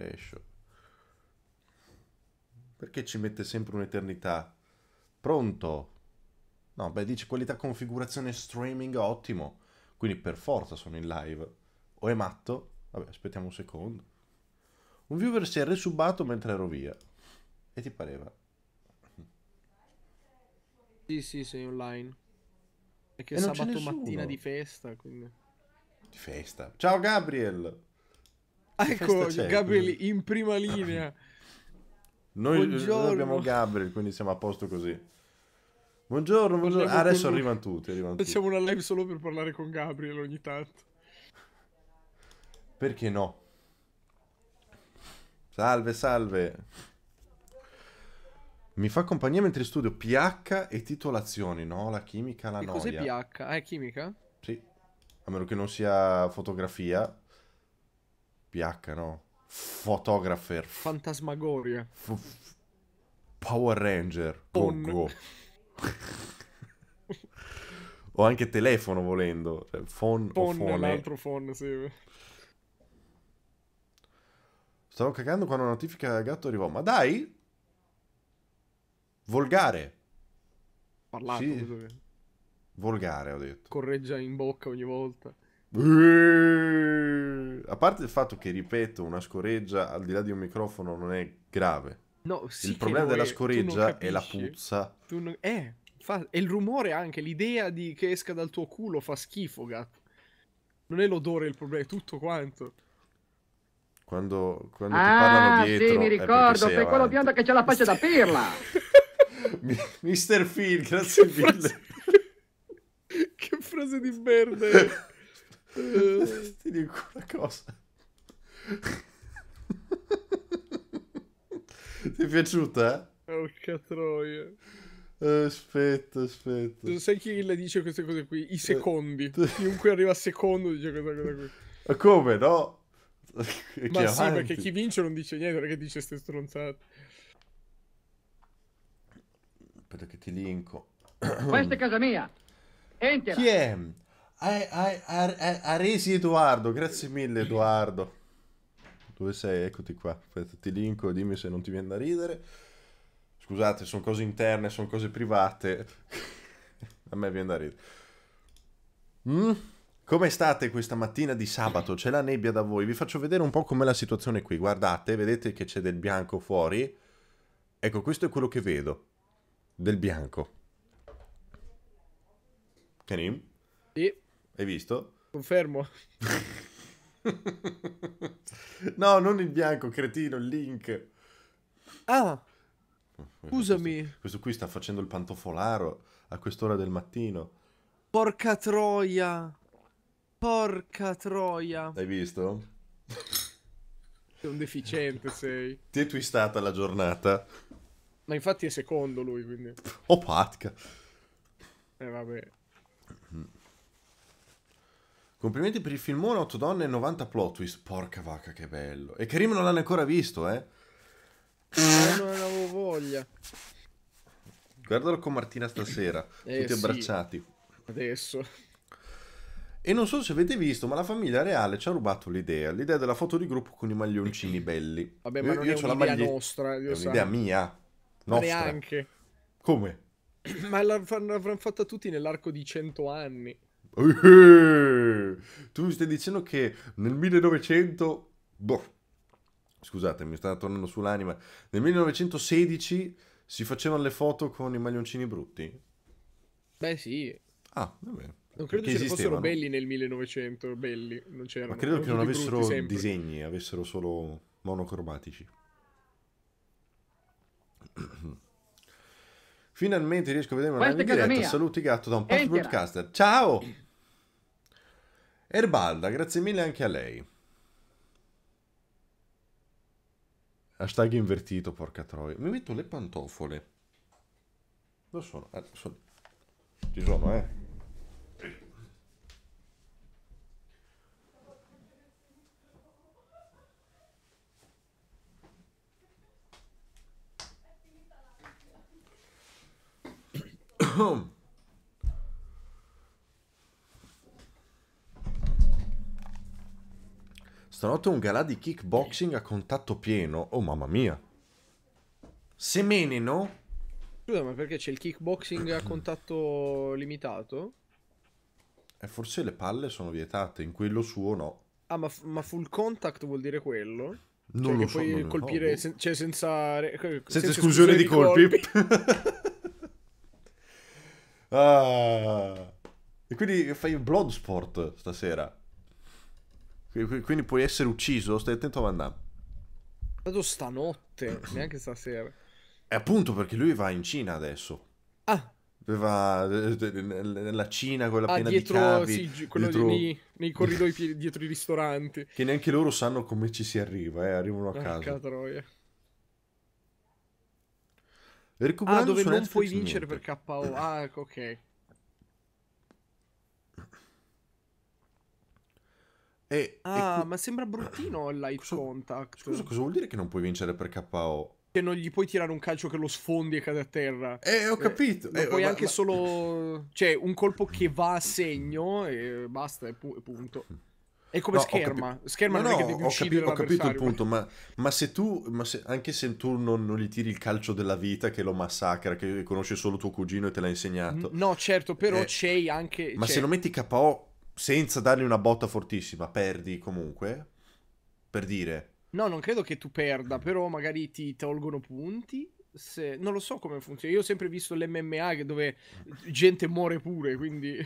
Escio. Perché ci mette sempre un'eternità? Pronto? No, beh, dice qualità configurazione streaming ottimo. Quindi per forza sono in live. O è matto? Vabbè, aspettiamo un secondo. Un viewer si è resubato mentre ero via. E ti pareva? Sì, sì, sei online. Perché e sabato mattina di festa, quindi. Di festa. Ciao Gabriel! ecco Gabriel in prima linea. Noi, noi, abbiamo Gabriel, quindi siamo a posto così. Buongiorno, buongiorno. Ah, adesso arrivano tutti, arrivano Facciamo tutti. una live solo per parlare con Gabriel ogni tanto. Perché no? Salve, salve. Mi fa compagnia mentre studio pH e titolazioni, no? La chimica, la e noia. Cos'è pH? Ah, è chimica? Sì. A meno che non sia fotografia, PH no. Photographer. Fantasmagoria. F Power Ranger. Go, o anche telefono volendo. Cioè, phone, phone o phone. l'altro phone, sì. Stavo cagando quando la notifica del gatto arrivò. Ma dai! Volgare. Parlato. Sì. Volgare, ho detto. Correggia in bocca ogni volta. A parte il fatto che, ripeto, una scoreggia al di là di un microfono non è grave. No, sì il problema della è, scoreggia è la puzza. Non... Eh, fa... E il rumore anche, l'idea di che esca dal tuo culo fa schifo, gatto. Non è l'odore il problema, è tutto quanto. Quando, quando ah, ti parlano dietro... sì, mi ricordo, sei, quello biondo che c'ha la faccia da pirla! Mister Phil, grazie che mille. Frase... che frase di merda Eh, ti dico una cosa. Ti è piaciuta? Eh? Porca troia. Eh, aspetta, aspetta. Sai chi le dice queste cose qui? I secondi. Chiunque arriva secondo dice questa cosa qui. Ma come no? Ma avanti. sì, perché chi vince non dice niente perché dice ste stronzate. Aspetta che ti linko. Questa è casa mia. Entra. Chi è? Ha Aresi Edoardo, grazie mille Edoardo. Dove sei? Eccoti qua. Aspetta, ti linko, dimmi se non ti viene da ridere. Scusate, sono cose interne, sono cose private. A me viene da ridere. Mm? Come state questa mattina di sabato? C'è la nebbia da voi? Vi faccio vedere un po' com'è la situazione qui. Guardate, vedete che c'è del bianco fuori? Ecco, questo è quello che vedo. Del bianco. Kenim? Sì. Hai visto? Confermo. no, non il bianco, cretino, il link. Ah, oh, scusami. Questo, questo, qui sta facendo il pantofolaro a quest'ora del mattino. Porca troia. Porca troia. Hai visto? Sei un deficiente, sei. Ti è twistata la giornata. Ma infatti è secondo lui, quindi. Oh, patca. Eh, vabbè. Complimenti per il filmone 8 donne e 90 plot twist. Porca vacca, che bello. E Karim non l'hanno ancora visto, eh? eh non avevo voglia. Guardalo con Martina stasera, eh, tutti sì. abbracciati. Adesso. E non so se avete visto, ma la famiglia reale ci ha rubato l'idea. L'idea della foto di gruppo con i maglioncini belli. Vabbè, io, ma non io è un'idea maglie... nostra. Io è so. un'idea mia. Nostra. Neanche. Come? ma l'avranno fatta tutti nell'arco di 100 anni. Eh, tu mi stai dicendo che nel 1900... Boh, scusate, mi sta tornando sull'anima. Nel 1916 si facevano le foto con i maglioncini brutti? Beh sì. Ah, vabbè. Non credo che fossero belli nel 1900, belli, non c'erano. Ma credo che non avessero disegni, avessero solo monocromatici. Finalmente riesco a vedere una Questa navighetta. Saluti gatto da un post broadcaster. Ciao! Erbalda, grazie mille anche a lei. Hashtag invertito, porca troia. Mi metto le pantofole. Dove sono? Eh, sono... Ci sono, eh. Oh. Stanotte un galà di kickboxing a contatto pieno. Oh mamma mia. Se meneno... Scusa, ma perché c'è il kickboxing a contatto limitato? Eh, forse le palle sono vietate, in quello suo no. Ah, ma, ma full contact vuol dire quello? Non cioè lo so. Puoi colpire no. sen cioè senza, re- senza, senza esclusione, esclusione di, di colpi. colpi. ah. E quindi fai Bloodsport stasera. Quindi puoi essere ucciso, stai attento a mandare. Vado stanotte, neanche stasera. E appunto perché lui va in Cina adesso. Ah. Va eh, nella Cina quella ah, piena dietro, di cavi. Sì, quello dietro... nei, nei corridoi dietro i ristoranti. Che neanche loro sanno come ci si arriva, eh, arrivano a ah, casa. Porca troia. Ah, dove non puoi vincere niente. per KO. Ah, ok. E, ah, e cu- ma sembra bruttino il light cosa, contact. Scusa, cosa vuol dire che non puoi vincere per KO? Che non gli puoi tirare un calcio che lo sfondi e cade a terra. Eh, ho eh, capito. Eh, eh puoi ma, anche ma... solo... Cioè, un colpo che va a segno e basta, e, pu- punto. È come no, scherma. Capi- scherma no, non è che devi ho, capi- ho capito il punto, ma, ma se tu, ma se, anche se tu non, non, gli tiri il calcio della vita che lo massacra, che conosce solo tuo cugino e te l'ha insegnato. No, certo, però eh, c'è anche... Ma c'è... se cioè lo metti KO senza dargli una botta fortissima, perdi comunque, per dire... No, non credo che tu perda, però magari ti tolgono punti se... non lo so come funziona. Io ho sempre visto l'MMA dove gente muore pure, quindi...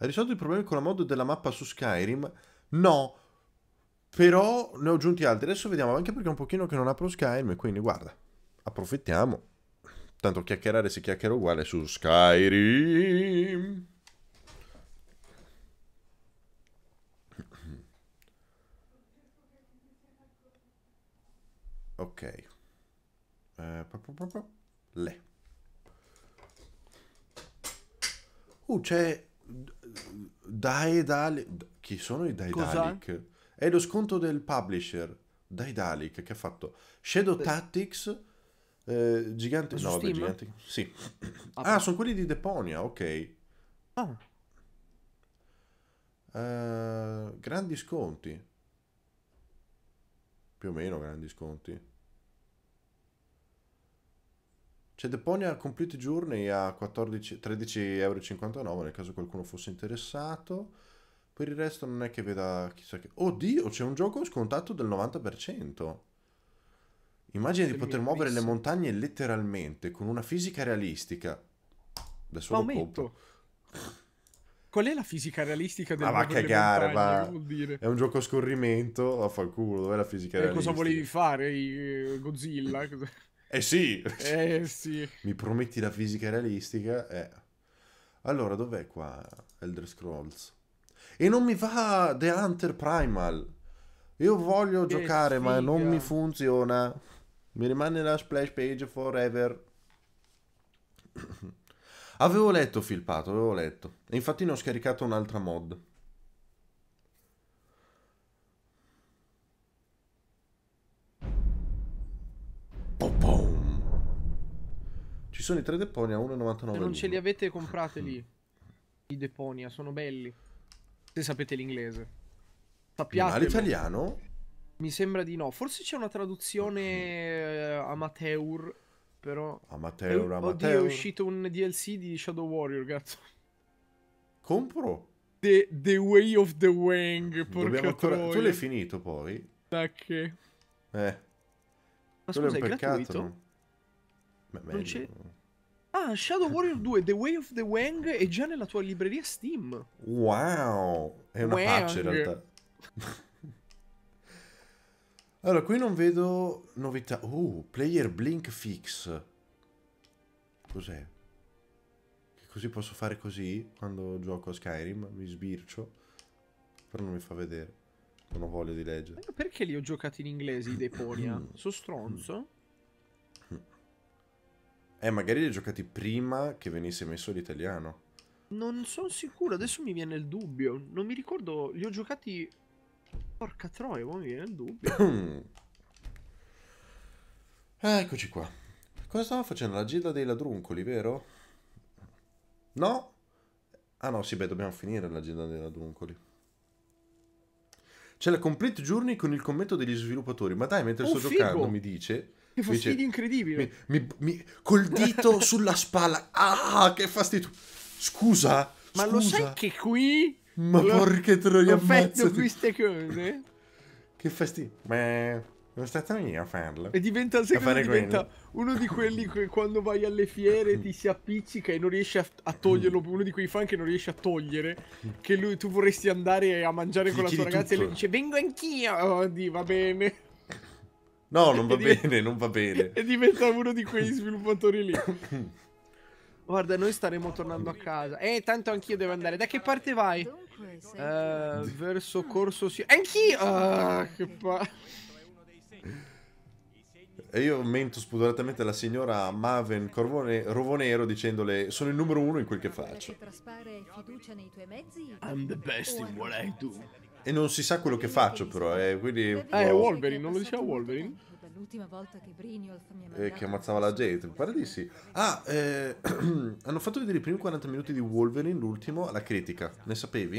Hai risolto i problemi con la mod della mappa su Skyrim? No, però ne ho aggiunti altri. Adesso vediamo, anche perché è un pochino che non apro Skyrim, quindi guarda, approfittiamo. Tanto chiacchierare si chiacchiera uguale su Skyrim. Ok. Eh, le. Uh, c'è Daedalic. Chi sono i Daedalic? È lo sconto del publisher Daedalic che ha fatto Shadow Beh. Tactics eh, Gigante 9. Gigante... Sì. Ah, ah sono quelli di Deponia, ok. Ah. Uh, grandi sconti più o meno grandi sconti. C'è cioè, Deponia Complete Journey a 13,59€ nel caso qualcuno fosse interessato. Per il resto non è che veda chissà che... Oddio, c'è un gioco scontato del 90%. Immagina di poter muovere le montagne letteralmente con una fisica realistica. Adesso L'aumento. lo compro. Qual è la fisica realistica del ah, Ma va a cagare, va. È un gioco a scorrimento, oh, fa il culo, dov'è la fisica eh, realistica? Cosa volevi fare, eh, Godzilla? eh sì! Eh sì! Mi prometti la fisica realistica? Eh. Allora, dov'è qua Elder Scrolls? E non mi va The Hunter Primal! Io voglio che giocare, sfiga. ma non mi funziona. Mi rimane la splash page forever. Avevo letto Filpato, avevo letto. E infatti ne ho scaricato un'altra mod. Popom. Ci sono i tre Deponia a 1,99. Se non ce li avete comprateli. I Deponia sono belli. Se sapete l'inglese. Sappiate. Ma l'italiano? Mi sembra di no. Forse c'è una traduzione eh, amateur però... Amateur, amateur. Oddio, è uscito un DLC di Shadow Warrior, cazzo. Compro? The, the Way of the Wang, ancora... Tu l'hai finito poi? che Eh. Ma scusa, è, è gratuito? No? non c'è... Ah, Shadow Warrior 2, The Way of the Wang è già nella tua libreria Steam. Wow! È una Wang. pace in realtà. Allora, qui non vedo novità. Uh, player blink fix. Cos'è? Che così posso fare così quando gioco a Skyrim? Mi sbircio. Però non mi fa vedere. Non ho voglia di leggere. Perché li ho giocati in inglese i Deponia? so stronzo? Eh, magari li ho giocati prima che venisse messo l'italiano. Non sono sicuro, adesso mi viene il dubbio. Non mi ricordo, li ho giocati Porca troia, mi viene il dubbio. ah, eccoci qua. Cosa stavo facendo? La gilda dei ladruncoli, vero? No? Ah no, sì, beh, dobbiamo finire la gilda dei ladruncoli. C'è la complete journey con il commento degli sviluppatori. Ma dai, mentre oh, sto figo. giocando mi dice... Che fastidio dice, incredibile. Mi, mi, mi, col dito sulla spalla. Ah, che fastidio. Scusa. Ma scusa. lo sai che qui ma lo, porca troia, ammazza. queste cose. Che fastidio. Ma... Non è stata mia a farlo. E diventa, secondo diventa uno di quelli che quando vai alle fiere ti si appiccica e non riesci a, a, toglierlo. Uno di quei fan che non riesci a togliere. Che lui tu vorresti andare a mangiare con la tua ragazza tutto. e lui dice: Vengo anch'io. Oh, va bene. No, non va bene, non va bene. E diventa uno di quegli sviluppatori lì. Guarda, noi staremo tornando a casa. Eh, tanto anch'io devo andare. Da che parte vai? Eh, verso Corso Si... Anch'io! Ah, che pa... E io mento spudoratamente alla signora Maven Corvone, Rovonero dicendole sono il numero uno in quel che faccio. I'm the best in what I do. E non si sa quello che faccio però, eh, quindi... Eh, Wolverine, non lo diceva Wolverine? L'ultima volta che Briniolf mi ha mandato... Eh, che ammazzava la gente, mi pare di sì. Ah, eh, hanno fatto vedere i primi 40 minuti di Wolverine, l'ultimo, alla critica. Ne sapevi?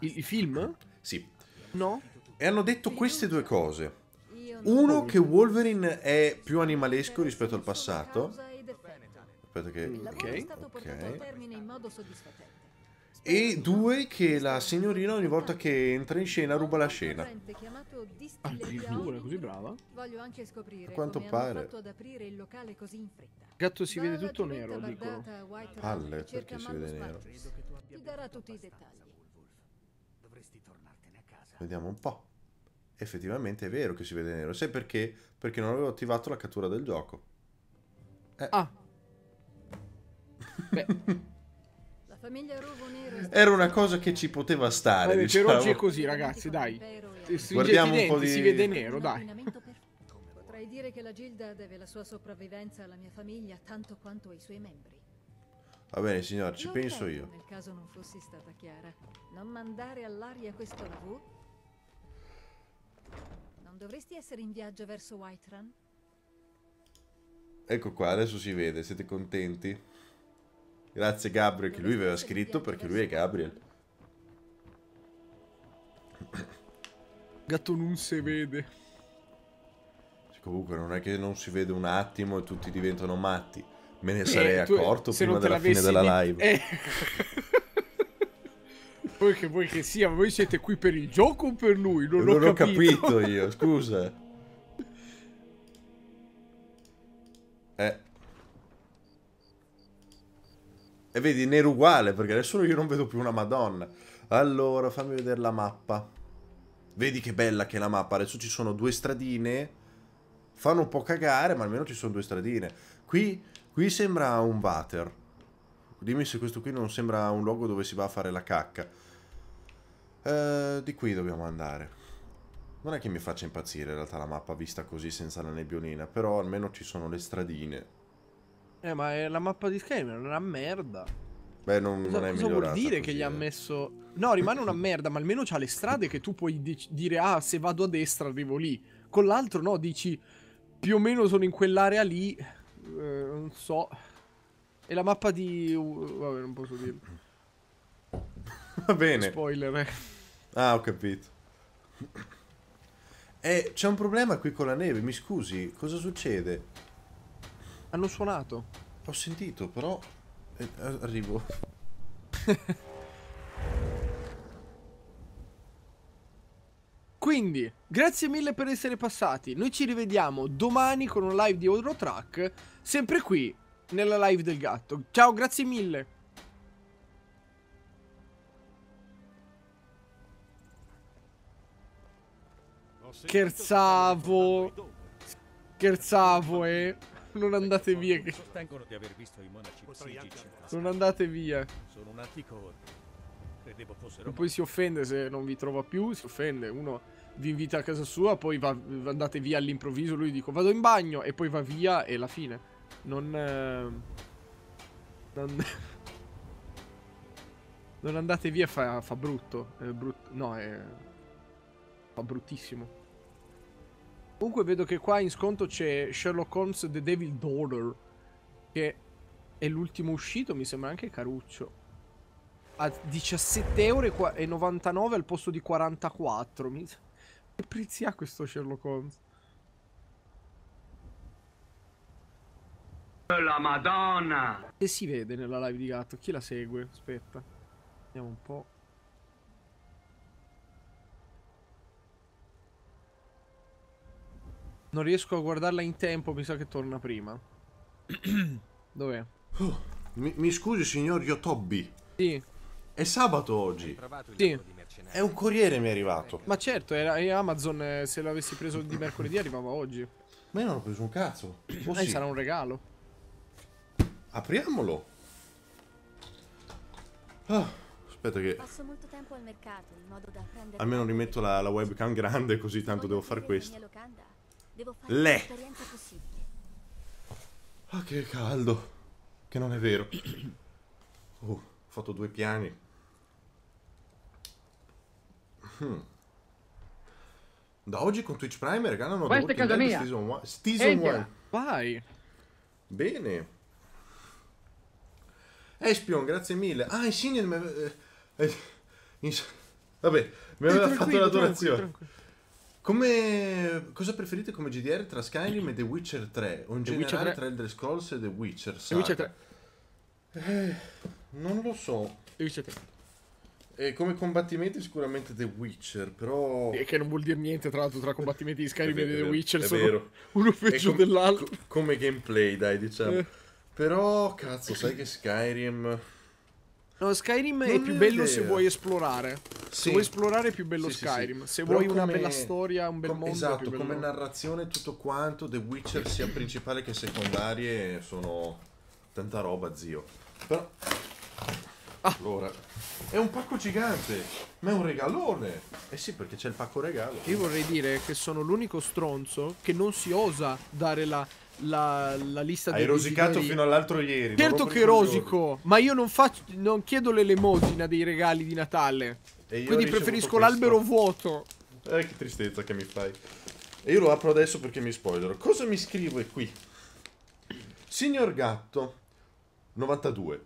I, il film? Sì. No? E hanno detto queste due cose. Uno, che Wolverine è più animalesco rispetto al passato. Aspetta che... Ok. Ok. E due, che la signorina ogni volta che entra in scena ruba la scena. Ah, addirittura, ah, così brava? Voglio anche scoprire a quanto pare. Il Gatto si vede tutto nero, dicono. Palle, perché si vede nero? Ti darà tutti i dettagli. Vediamo un po'. Effettivamente è vero che si vede nero. Sai perché? Perché non avevo attivato la cattura del gioco. Eh. Ah. Beh. Era una cosa che ci poteva stare. Vabbè, diciamo. Per oggi è così, ragazzi, dai. Sui Guardiamo un po' di... Si vede nero, dai. Potrei dire che la Gilda deve la sua sopravvivenza alla mia famiglia tanto quanto ai suoi membri. Va bene, signor, ci non penso io. Nel caso non fossi stata chiara, non mandare all'aria questo lavoro? Non dovresti essere in viaggio verso Whiterun? Ecco qua, adesso si vede, siete contenti? Grazie Gabriel, che lui aveva scritto perché lui è Gabriel. Gatto non si vede. Comunque non è che non si vede un attimo e tutti diventano matti. Me ne eh, sarei eh, accorto prima della fine della live. Eh. Poi che vuoi che sia, voi siete qui per il gioco o per lui? Non, non l'ho capito. capito io, scusa. Eh. E vedi, nero uguale, perché adesso io non vedo più una madonna. Allora, fammi vedere la mappa. Vedi che bella che è la mappa. Adesso ci sono due stradine. Fanno un po' cagare, ma almeno ci sono due stradine. Qui, qui sembra un water. Dimmi se questo qui non sembra un luogo dove si va a fare la cacca. Eh, di qui dobbiamo andare. Non è che mi faccia impazzire in realtà la mappa vista così senza la nebbiolina, però almeno ci sono le stradine. Eh, ma è eh, la mappa di Skyrim è una merda. Beh, non, cosa, non è migliorata. Cosa vuol dire che gli eh. ha messo... No, rimane una merda, ma almeno c'ha le strade che tu puoi dec- dire, ah, se vado a destra arrivo lì. Con l'altro no, dici, più o meno sono in quell'area lì, eh, non so. E la mappa di... vabbè, non posso dire. Va bene. Spoiler. Eh. Ah, ho capito. E eh, c'è un problema qui con la neve, mi scusi, cosa succede? Hanno suonato. Ho sentito, però... Eh, arrivo. Quindi, grazie mille per essere passati. Noi ci rivediamo domani con un live di Track. sempre qui, nella live del gatto. Ciao, grazie mille. Scherzavo. Scherzavo, eh. Non andate via. Sostengono di aver visto i monaci psigici. Non andate via. Sono un antico Credevo fossero. E poi si offende se non vi trova più. Si offende. Uno vi invita a casa sua, poi va, andate via all'improvviso. Lui dico vado in bagno e poi va via e la fine. Non. Eh... Non... non andate via, fa, fa brutto. È brut... No, è. fa bruttissimo. Comunque vedo che qua in sconto c'è Sherlock Holmes The Devil Daughter, che è l'ultimo uscito, mi sembra anche caruccio. A 17,99€ al posto di 44. Mi... Che prezzi ha questo Sherlock Holmes? La madonna! Che eh, si vede nella live di gatto? Chi la segue? Aspetta. Vediamo un po'. Non riesco a guardarla in tempo, mi sa che torna prima. Dov'è? Uh, mi, mi, scusi, signor Yotobbi. Sì. È sabato oggi. Sì. È un corriere mi è arrivato. Ma certo, era, eh, Amazon, eh, se l'avessi preso di mercoledì arrivava oggi. Ma io non ho preso un cazzo. Eh, oh, eh, sì. sarà un regalo. Apriamolo. Ah, aspetta che... Passo molto tempo al mercato, in modo da prendere... Almeno rimetto la, la webcam grande, così tanto devo fare questo. Devo fare Le. Ah, che caldo. Che non è vero. Oh, ho fatto due piani. Hmm. Da oggi con Twitch Prime regalano Questa è casa mia. Season eh Season 1. Vai. Bene. Espion, grazie mille. Ah, Insigne... Eh, eh, eh ins... Vabbè, mi aveva fatto la donazione. tranquillo. Come, cosa preferite come GDR tra Skyrim e The Witcher 3? O in The generale 3... tra Elder Scrolls e The Witcher? Saga. The Witcher 3. Eh, non lo so. The Witcher 3. E come combattimenti sicuramente The Witcher, però... E che non vuol dire niente, tra l'altro, tra combattimenti di Skyrim e The Witcher sono vero. uno peggio com- dell'altro. come gameplay, dai, diciamo. Eh. Però, cazzo, sai che Skyrim... No, Skyrim non è più bello idea. se vuoi esplorare. Sì. Se vuoi esplorare è più bello sì, Skyrim. Sì, se vuoi come... una bella storia, un bel com- mondo. Esatto, come narrazione tutto quanto, The Witcher sia principale che secondarie sono tanta roba, zio. Però... Ah. Allora, è un pacco gigante, ma è un regalone. Eh sì, perché c'è il pacco regalo. Io vorrei dire che sono l'unico stronzo che non si osa dare la la, la lista Hai rosicato desideri. fino all'altro ieri. Certo che rosico, ma io non, faccio, non chiedo l'elemosina dei regali di Natale. Quindi preferisco l'albero vuoto. Eh, che tristezza che mi fai. E io lo apro adesso perché mi spoilerò. Cosa mi scrive qui? Signor Gatto, 92.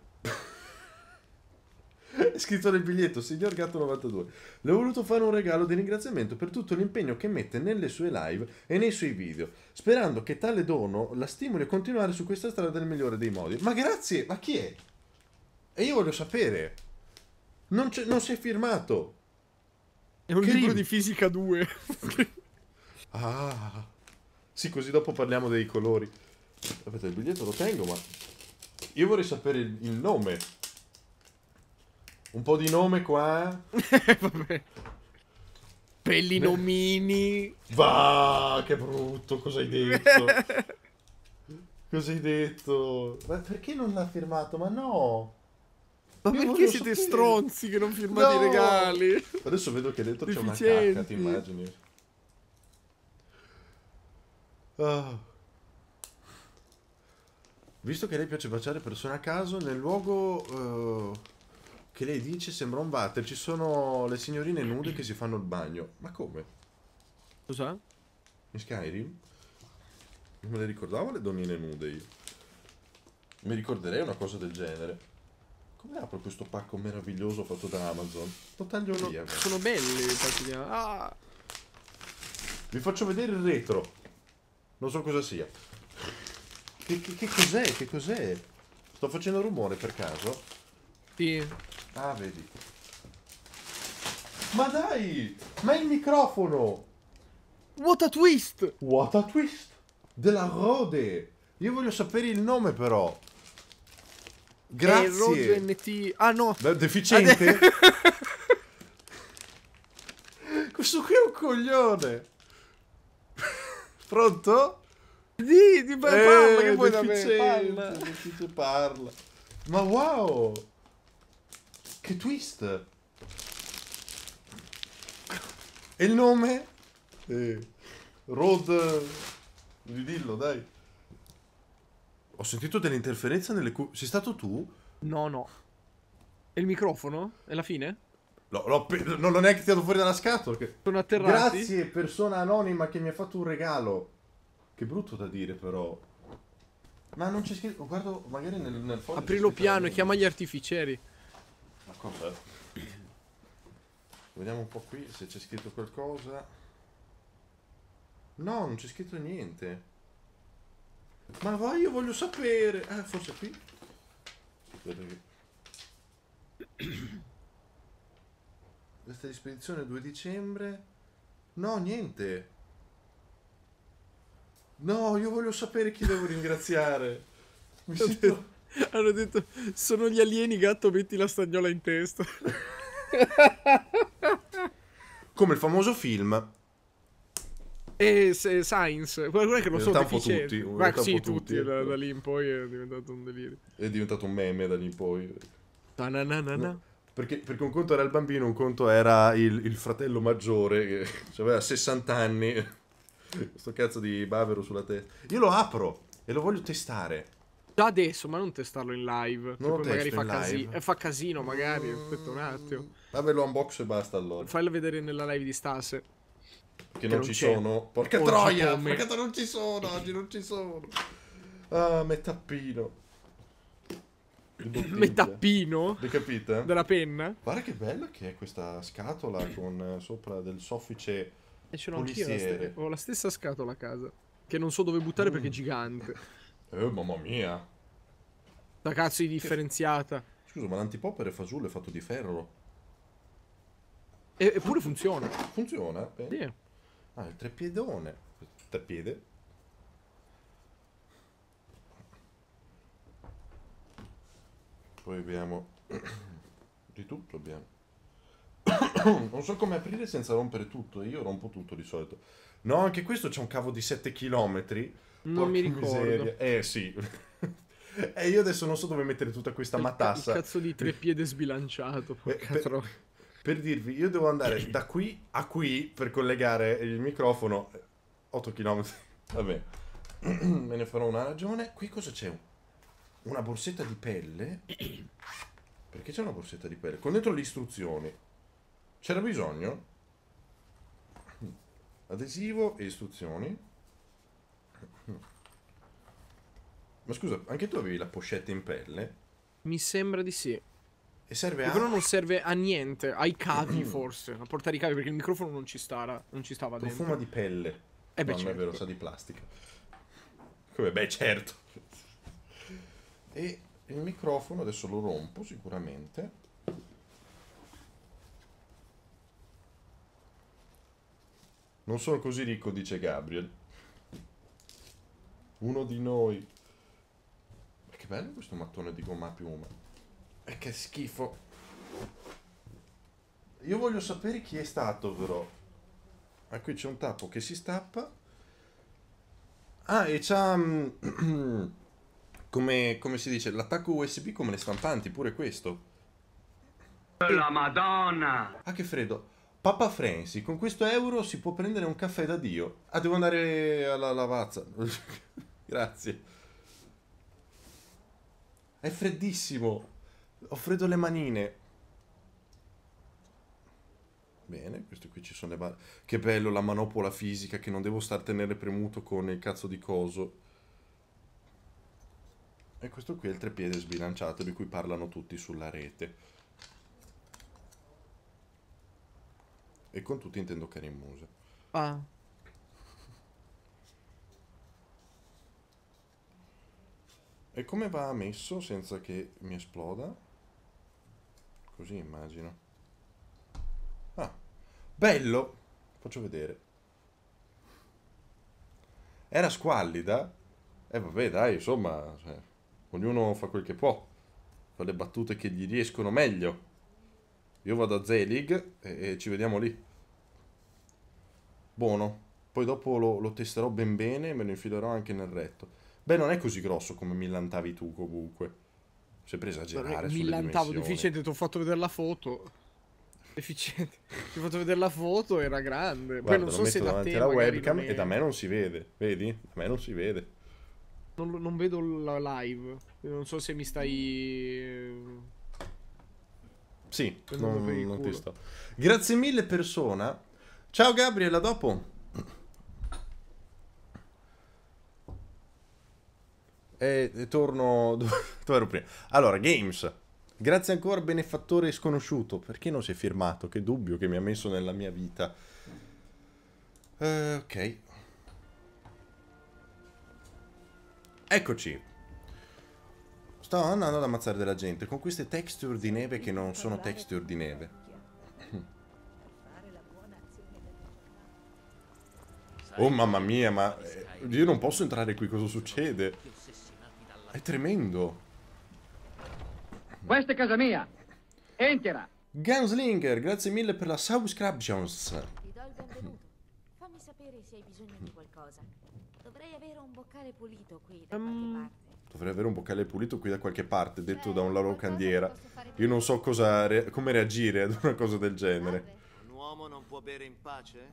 È scritto nel biglietto, signor Gatto 92. Le ho voluto fare un regalo di ringraziamento per tutto l'impegno che mette nelle sue live e nei suoi video, sperando che tale dono la stimoli a continuare su questa strada nel migliore dei modi. Ma grazie, ma chi è? E io voglio sapere. Non, non si è firmato. È un che libro di fisica 2. ah. Sì, così dopo parliamo dei colori. Aspetta, il biglietto lo tengo, ma... Io vorrei sapere il nome un po' di nome qua. Vabbè. Pellinomini. Va, che brutto, cosa hai detto? cosa hai detto? Ma perché non l'ha firmato? Ma no. Ma Io perché siete sapere. stronzi che non firmate no. i regali? Adesso vedo che dentro c'è una cacca, ti immagini? Ah. Visto che lei piace baciare persone a caso, nel luogo... Uh che lei dice sembra un water, ci sono le signorine nude che si fanno il bagno. Ma come? Cosa? In Skyrim? Non me le ricordavo le donnine nude io. Mi ricorderei una cosa del genere. Come apro questo pacco meraviglioso fatto da Amazon? Lo taglio uno. Via, sono belli i pacchi di ah. Vi faccio vedere il retro. Non so cosa sia. Che, che, che cos'è? Che cos'è? Sto facendo rumore per caso? Sì. Ah, vedi. Ma dai! Ma il microfono! What a twist! What a twist! Della Rode! Io voglio sapere il nome però. Grazie. Rode NT. Ah no. Beh, deficiente. Questo qui è un coglione. Pronto? Di, di, parla eh, che vuoi da me. Eh, parla. parla. Ma wow. Che twist! E il nome? Eh, Road... Dillo, dai. Ho sentito delle interferenze nelle cu... Sei stato tu? No, no. E il microfono? È la fine? No, no, non l'ho neanche tirato fuori dalla scatola. Che... Sono atterrati. Grazie, persona anonima che mi ha fatto un regalo. Che brutto da dire, però. Ma non c'è scritto. Guarda, magari nel, nel foglio. Aprilo piano, e chiama gli artificieri accordato. Vediamo un po' qui se c'è scritto qualcosa. No, non c'è scritto niente. Ma vai, io voglio sapere. Ah, forse qui. Questa di spedizione 2 dicembre. No, niente. No, io voglio sapere chi devo ringraziare. Mi sento... Hanno detto, sono gli alieni, gatto, metti la stagnola in testa. Come il famoso film. E eh, se, Science, guarda che lo so deficiente. Tutti, Ma sì, tutti, tutti. Da, ecco. da, lì in poi è diventato un delirio. È diventato un meme da lì in poi. perché, perché, un conto era il bambino, un conto era il, il fratello maggiore che cioè, aveva 60 anni. Questo cazzo di bavero sulla testa. Io lo apro e lo voglio testare. Già adesso, ma non testarlo in live. Non cioè, poi magari fa, casi- eh, fa casino, magari. Aspetta un attimo. Vabbè, lo unbox e basta allora. Fallo vedere nella live di Stase. Che, che non, non, ci sono. Porca Oggi troia! Come. Perché non ci sono? Oggi non ci sono. Ah, metappino. Metappino? Le capito? Della penna? Guarda che bella che è questa scatola con eh, sopra del soffice e ce l'ho anch'io. Ho la stessa scatola a casa. Che non so dove buttare mm. perché è gigante. Eh, mamma mia. Da cazzo di differenziata. Scusa, ma l'antipopper è fasullo è fatto di ferro. E, eppure funziona. Funziona? Eh. Sì. Ah, il treppiedone. Treppiede. Poi abbiamo... di tutto abbiamo. non so come aprire senza rompere tutto. Io rompo tutto di solito. No, anche questo c'è un cavo di 7 km non mi ricordo. Miseria. Eh sì. e eh, io adesso non so dove mettere tutta questa il, matassa. Il cazzo di treppiede sbilanciato, eh, porca eh, per, per dirvi, io devo andare da qui a qui per collegare il microfono 8 eh, km. Vabbè. Me ne farò una ragione. Qui cosa c'è? Una borsetta di pelle? Perché c'è una borsetta di pelle? Con dentro le istruzioni. C'era bisogno? Adesivo e istruzioni. Ma scusa, anche tu avevi la pochette in pelle? Mi sembra di sì. E serve a... Però non serve a niente, ai cavi forse, a portare i cavi perché il microfono non ci, stava, non ci stava dentro. Profuma di pelle. Eh beh, no, certo. non è certo. vero, sa di plastica. Come, beh, certo. E il microfono adesso lo rompo sicuramente. Non sono così ricco, dice Gabriel. Uno di noi che bello questo mattone di gomma a piuma. E eh, che schifo. Io voglio sapere chi è stato però. Ah, qui c'è un tappo che si stappa. Ah, e c'ha... Mm, come, come si dice, l'attacco USB come le stampanti, pure questo. La madonna! Ah, che freddo. Papa Frenzy, con questo euro si può prendere un caffè da Dio. Ah, devo andare alla lavazza. Grazie. È freddissimo. Ho freddo le manine. Bene, queste qui ci sono le barre. Che bello la manopola fisica che non devo star tenere premuto con il cazzo di coso. E questo qui è il trepiede sbilanciato di cui parlano tutti sulla rete. E con tutti intendo Karim Musa. Ah. E come va messo senza che mi esploda? Così immagino. Ah, bello! Faccio vedere. Era squallida. E eh, vabbè, dai, insomma, cioè, ognuno fa quel che può. Fa le battute che gli riescono meglio. Io vado a Zelig e, e ci vediamo lì. Buono. Poi dopo lo, lo testerò ben bene e me lo infilerò anche nel retto. Beh, non è così grosso come mi lantavi tu comunque. Sempre esagerare Beh, sulle Mi lantavo, deficiente, ti ho fatto vedere la foto. Deficiente. ti ho fatto vedere la foto, era grande. Guarda, Poi non so se da te la webcam e da me non si vede, vedi? Da me non si vede. Non, non vedo la live. Non so se mi stai... Sì, non, non ti sto. Grazie mille persona. Ciao Gabriella, dopo. E, torno dove, ero prima. Allora, Games. Grazie ancora benefattore sconosciuto. Perché non si è firmato? Che dubbio che mi ha messo nella mia vita. Uh, ok. Eccoci. Stavo andando ad ammazzare della gente con queste texture di neve che non sono texture di neve. Oh mamma mia, ma eh, io non posso entrare qui, cosa succede? È tremendo. Questa è casa mia. Entra. Gunslinger, grazie mille per la subscriptions. Ti do il benvenuto. Fammi sapere se hai bisogno di qualcosa. Dovrei avere un boccale pulito qui da um, qualche mm. parte. Dovrei avere un boccale pulito qui da qualche parte, detto da un loro candiera. Io non so re come reagire ad una cosa del genere. Un uomo non può bere in pace?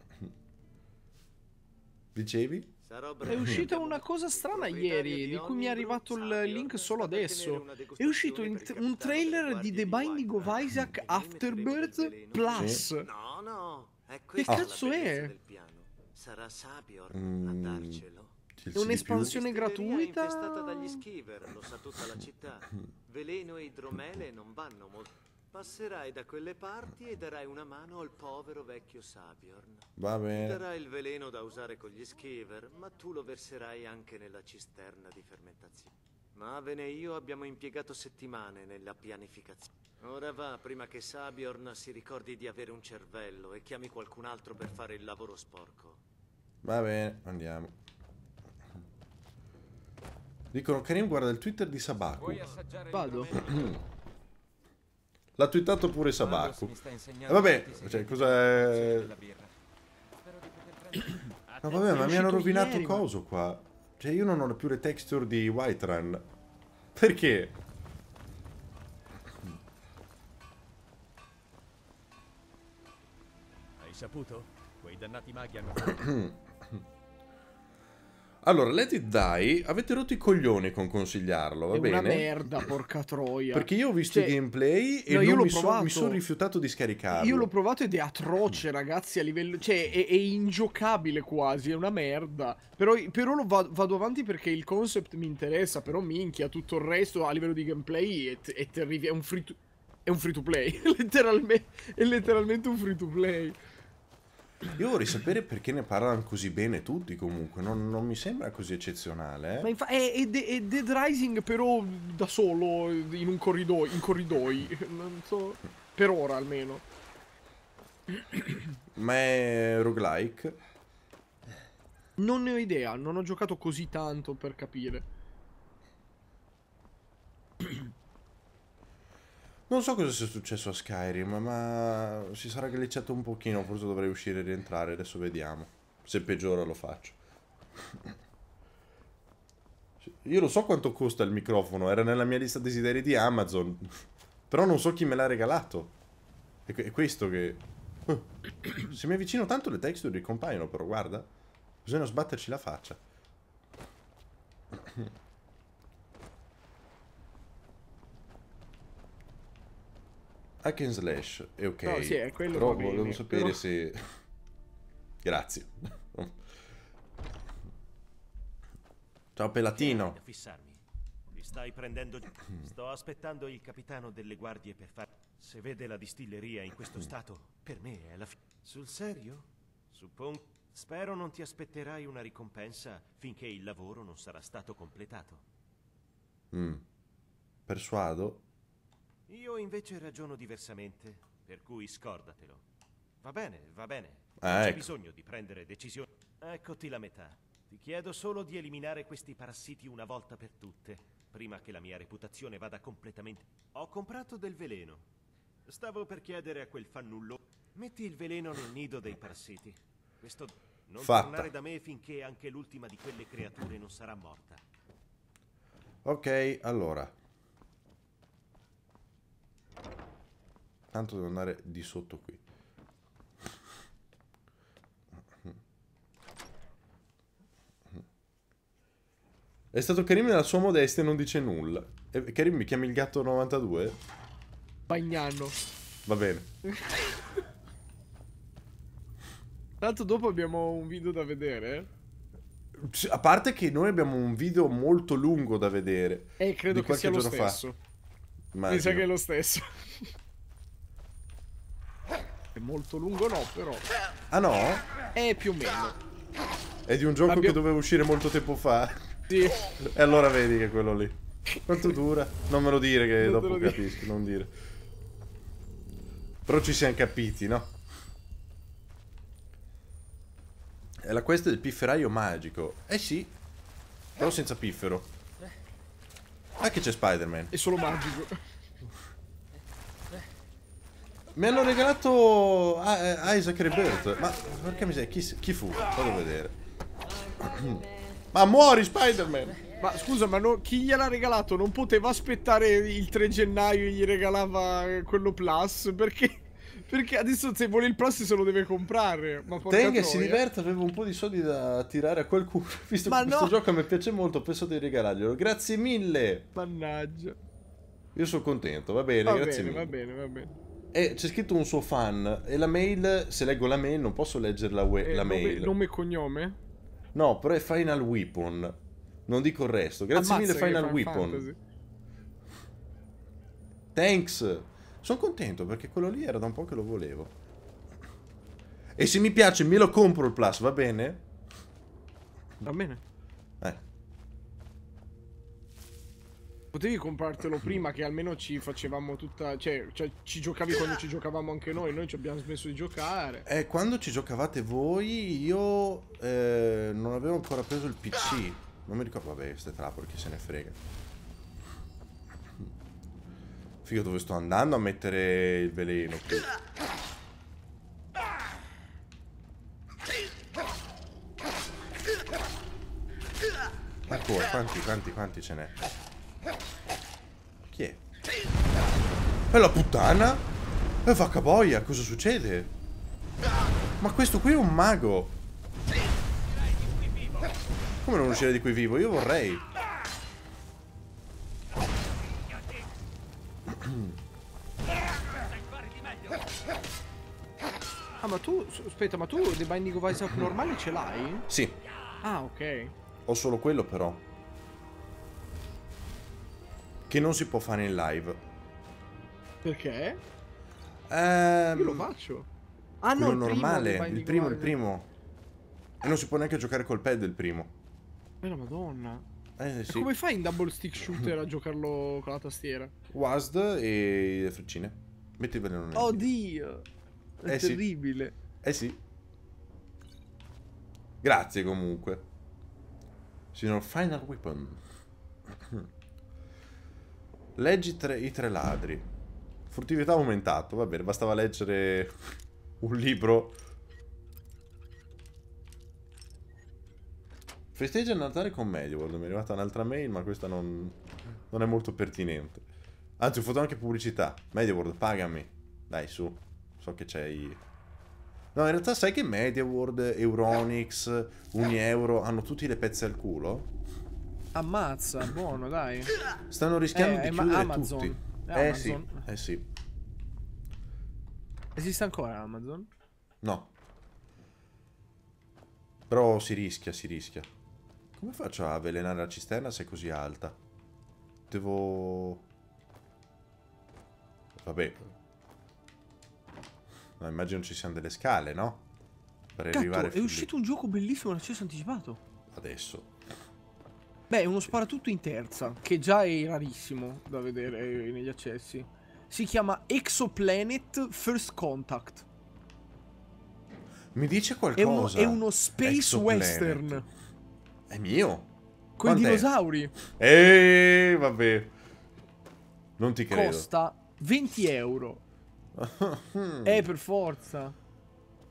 Dicevi? È uscita una cosa strana ieri, di cui mi è arrivato il link solo adesso. È uscito un trailer di The Binding of Isaac Afterbirth Plus. No, no. Che cazzo è? Sarà sapio andarcelo. Mm. È un'espansione gratuita. È infestata dagli skiver, lo sa tutta la città. Veleno e idromele non vanno molto Passerai da quelle parti e darai una mano al povero vecchio Sabiorn. Va bene. Ti darai il veleno da usare con gli schiver, ma tu lo verserai anche nella cisterna di fermentazione. Maven e io abbiamo impiegato settimane nella pianificazione. Ora va prima che Sabiorn si ricordi di avere un cervello e chiami qualcun altro per fare il lavoro sporco. Va bene, andiamo. Dicono Karim guarda il Twitter di Sabaku. Vado. L'ha twittato pure Sabaku. E eh, vabbè, cioè, cos'è... No vabbè, ma mi hanno rovinato ieri, coso qua. Cioè, io non ho più le texture di Whiterun. Perché? Hai saputo? Quei dannati maghi hanno... Allora, Let It Die, avete rotto i coglioni con consigliarlo, va è bene? È una merda, porca troia. Perché io ho visto cioè, i gameplay e no, io mi, so, mi sono rifiutato di scaricarlo. Io l'ho provato ed è atroce, ragazzi, a livello... Cioè, è, è ingiocabile quasi, è una merda. Però, però va, vado avanti perché il concept mi interessa, però minchia, tutto il resto a livello di gameplay è, è terribile, è un free to... È free play, letteralmente, è letteralmente un free to play. Io vorrei sapere perché ne parlano così bene tutti comunque, non, non mi sembra così eccezionale. Eh? Ma infa- è, è, è, Dead Rising però da solo, in un corridoio, in corridoi, non so, per ora almeno. Ma è roguelike? Non ne ho idea, non ho giocato così tanto per capire. Non so cosa sia successo a Skyrim, ma si sarà glitchato un pochino, forse dovrei uscire e rientrare, adesso vediamo. Se peggiora lo faccio. Io lo so quanto costa il microfono, era nella mia lista desideri di Amazon, però non so chi me l'ha regalato. È questo che... Se mi avvicino tanto le texture ricompaiono, però guarda. Bisogna sbatterci la faccia. hack and slash, è eh, ok. No, sì, è quello però bene, volevo sapere però... se... Grazie. Ciao Pelatino. stai prendendo... Sto aspettando il capitano delle guardie per far... Se vede la distilleria in questo stato, per me è la fine. Sul serio? Suppongo... Spero non ti aspetterai una ricompensa finché il lavoro non sarà stato completato. Mm. Persuado io invece ragiono diversamente, per cui scordatelo. Va bene, va bene. Ah, non c'è ecco. bisogno di prendere decisioni. Eccoti la metà. Ti chiedo solo di eliminare questi parassiti una volta per tutte, prima che la mia reputazione vada completamente... Ho comprato del veleno. Stavo per chiedere a quel fannullo... Metti il veleno nel nido dei parassiti. Questo... Non Fatta. tornare da me finché anche l'ultima di quelle creature non sarà morta. Ok, allora... Tanto devo andare di sotto qui. È stato Karim nella sua modestia e non dice nulla. E Karim mi chiami il gatto 92? Bagnano. Va bene. Tanto dopo abbiamo un video da vedere. Eh. A parte che noi abbiamo un video molto lungo da vedere. E eh, credo che sia lo stesso. Fa. Mi sa che è lo stesso molto lungo no, però... Ah no? Eh, più o meno. È di un gioco che doveva uscire molto tempo fa. Sì. e allora vedi che è quello lì. Quanto dura? Non me lo dire che non dopo capisco, dire. non dire. Però ci siamo capiti, no? È la quest del pifferaio magico. Eh sì, però senza piffero. Ah che c'è Spider-Man. È solo magico. Mi hanno regalato ah, eh, Isaac Rebirth. Ma porca miseria, chi, chi fu? Vado a vedere. ma muori Spider-Man! Ma scusa, ma no, chi gliel'ha regalato non poteva aspettare il 3 gennaio e gli regalava quello Plus? Perché... Perché adesso se vuole il plus se lo deve comprare. Ma Tenga si diverte, avevo un po' di soldi da tirare a qualcuno. Visto ma che no. questo gioco mi piace molto, ho pensato di regalarglielo. Grazie mille. Mannaggia. Io sono contento, va bene, va grazie bene, mille. Va bene, va bene. E c'è scritto un suo fan e la mail, se leggo la mail non posso leggere la, we- eh, la nome, mail. Nome e cognome? No, però è Final Weapon. Non dico il resto. Grazie Ammazza mille Final Weapon. Fantasy. Thanks. Sono contento perché quello lì era da un po' che lo volevo. E se mi piace me lo compro il Plus, va bene? Va bene. Eh. Potevi comprartelo prima che almeno ci facevamo tutta... Cioè, cioè ci giocavi quando ci giocavamo anche noi, noi ci abbiamo smesso di giocare. Eh, quando ci giocavate voi io eh, non avevo ancora preso il PC. Non mi ricordo, vabbè, queste trappole, chi se ne frega. Figo dove sto andando a mettere il veleno qui. Ancora, quanti, quanti, quanti ce n'è? Chi è? È la puttana? E vacca boia, cosa succede? Ma questo qui è un mago. Come non uscire di qui vivo? Io vorrei. Ah, ma tu, aspetta, ma tu The Binding of Isaac normale ce l'hai? Sì. Ah, ok. Ho solo quello però che non si può fare in live. Perché? Ehm, Io lo faccio. Ah no, il normale, primo il primo, il primo. E non si può neanche giocare col pad il primo. Eh la madonna. Eh, sì. Come fai in double stick shooter a giocarlo con la tastiera? WASD e freccine. Metti veleno nel Oddio! Oh, È eh, terribile. Sì. Eh sì. Grazie comunque. Signor Final Weapon. Leggi tre, i tre ladri. Furtività aumentato, va bene, bastava leggere un libro. Festeggia il Natale con Medieval, mi è arrivata un'altra mail, ma questa non, non è molto pertinente. Anzi, ho fatto anche pubblicità. MediaWorld, pagami. Dai, su. So che c'hai... No, in realtà sai che MediaWorld, Euronix, Unieuro hanno tutti le pezze al culo? Ammazza, buono, dai. Stanno rischiando eh, di chiudere Amazon. tutti. Eh, eh sì, eh sì. Esiste ancora Amazon? No. Però si rischia, si rischia. Come faccio a avvelenare la cisterna se è così alta? Devo... Vabbè. No, immagino ci siano delle scale, no? Per Cacto, arrivare... è uscito un gioco bellissimo, l'accesso anticipato. Adesso. Beh, uno spara tutto in terza, che già è rarissimo da vedere negli accessi. Si chiama Exoplanet First Contact. Mi dice qualcosa. È, un, è uno space Exoplanet. western. È mio. Con i dinosauri. Eeeh, vabbè. Non ti credo. Costa 20 euro. eh, per forza.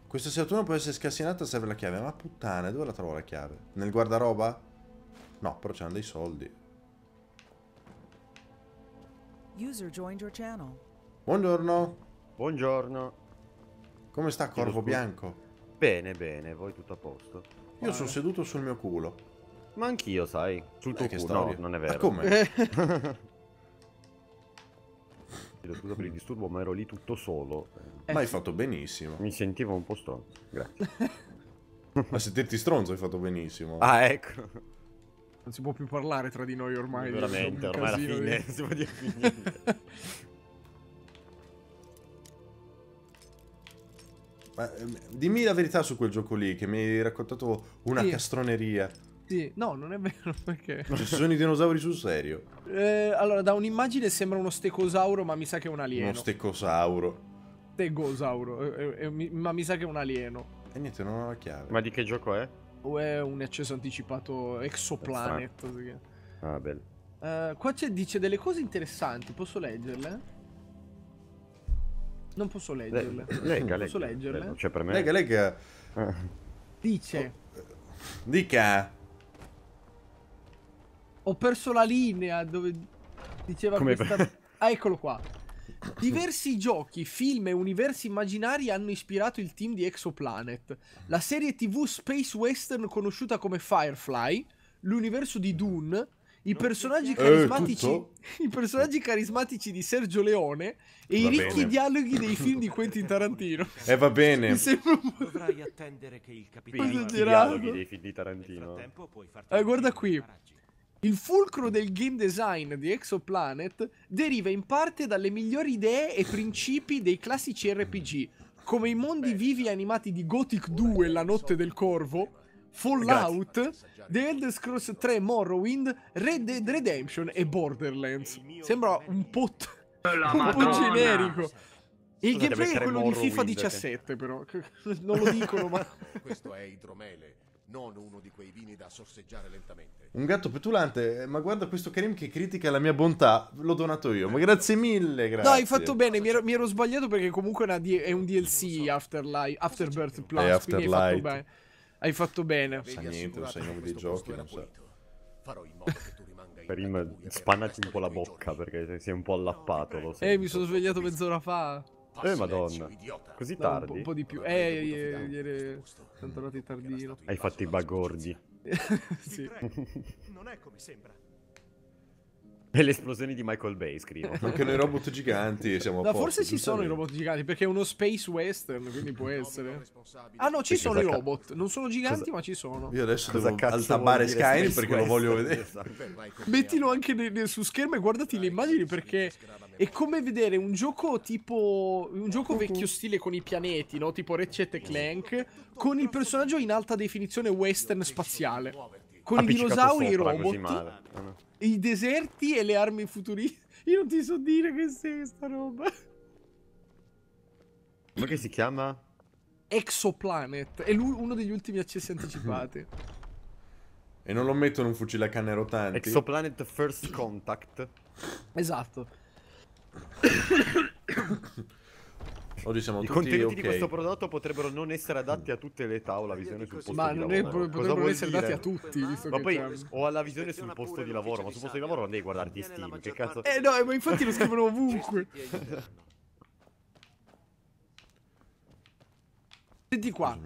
Questa serratura può essere scassinata serve la chiave. Ma puttana, dove la trovo la chiave? Nel guardaroba? No, però c'hanno dei soldi. Buongiorno. Buongiorno. Come sta Corvo Bianco? Bene, bene, voi tutto a posto. Io sono eh. seduto sul mio culo. Ma anch'io, sai. Sul eh, tuo eh, culo. No, non è vero. Ma come? Chiedo scusa per il disturbo, ma ero lì tutto solo. Eh, ma hai fatto benissimo. Mi sentivo un po' stronzo. Grazie. ma se sentirti stronzo hai fatto benissimo. Ah, ecco. Non si può più parlare tra di noi ormai. Veramente, ormai alla fine di... Eh. si può dire più Ma, ehm, dimmi la verità su quel gioco lì, che mi hai raccontato una sì. castroneria. Sì, no, non è vero perché... Ma ci sono i dinosauri sul serio? Eh, allora, da un'immagine sembra uno stecosauro, ma mi sa che è un alieno. Uno stecosauro. Stegosauro, eh, eh, eh ma mi sa che è un alieno. E niente, non ho la chiave. Ma di che gioco è? o è un accesso anticipato Exoplanet? Esatto. Così. Ah, bello. Uh, qua dice delle cose interessanti, posso leggerle? Non posso leggerle. Le, lega, posso lega. leggerle? Bello, cioè per me... Lega, lega. Eh. Dice. Oh, eh, dica. Ho perso la linea dove diceva Come questa... Per... Ah, eccolo qua. Diversi giochi, film e universi immaginari hanno ispirato il team di Exoplanet. La serie TV Space Western conosciuta come Firefly, l'universo di Dune, i personaggi, eh, carismatici, eh, i personaggi carismatici di Sergio Leone e va i ricchi bene. dialoghi dei film di Quentin Tarantino. E eh, va bene. Mi sembra... Dovrai attendere che il capitano I dialoghi dei film di Tarantino. Eh, guarda qui. Il fulcro del game design di Exoplanet deriva in parte dalle migliori idee e principi dei classici RPG, come i mondi vivi animati di Gothic 2 La notte del corvo, Fallout, The Elder Scrolls 3 Morrowind, Red Dead Redemption e Borderlands. Sembra un po', un po generico. Il gameplay è quello di FIFA 17, però. Non lo dicono, ma. Questo è idromele non uno di quei vini da sorseggiare lentamente. Un gatto petulante, eh, ma guarda questo Karim che critica la mia bontà, l'ho donato io, ma grazie mille, grazie. No, hai fatto bene, mi ero, mi ero sbagliato perché comunque è un DLC Afterlife, Afterbirth Plus, è Afterlight. Hai, hai fatto bene. Non sa niente, non sa i nomi dei giochi, non sa. Farò in modo che tu rimanga Karim, spannati un po' la bocca perché sei un po' allappato, lo Eh, mi sono svegliato mezz'ora fa. Eh madonna, così tardi? un po', di più, eh, ieri sono tornati tardino. Hai fatto i bagordi. sì. Non è come sembra. Belle esplosioni di Michael Bay, scrivo. Anche noi robot giganti, siamo no, forse ci sono i robot giganti, perché è uno space western, quindi può essere. Ah no, ci perché sono i robot, ca... non sono giganti cosa... ma ci sono. Io adesso cosa devo altabare Skyrim perché western. lo voglio vedere. Esatto. Mettilo anche nel, nel, su schermo e guardati le immagini perché è come vedere un gioco tipo... un gioco mm-hmm. vecchio stile con i pianeti, no? Tipo Ratchet mm-hmm. Clank, con il personaggio in alta definizione western spaziale. Con i ah, dinosauri e i robot. male. Ah, no i deserti e le armi futuriste. Io non ti so dire che sei sta roba. Ma che si chiama? Exoplanet. È uno degli ultimi accessi anticipati. e non lo mettono un fucile a canne rotanti. Exoplanet First Contact. Esatto. Oggi siamo I diciamo tutti contenuti okay. di questo prodotto potrebbero non essere adatti a tutte le età o alla visione sul posto ma di lavoro. Ma potrebbero essere dire? adatti a tutti, visto ma che poi, ho la visione sul posto di lavoro, ma sul posto di lavoro non devi guardarti Steam, che cazzo... Eh no, ma infatti lo scrivono ovunque. Senti qua.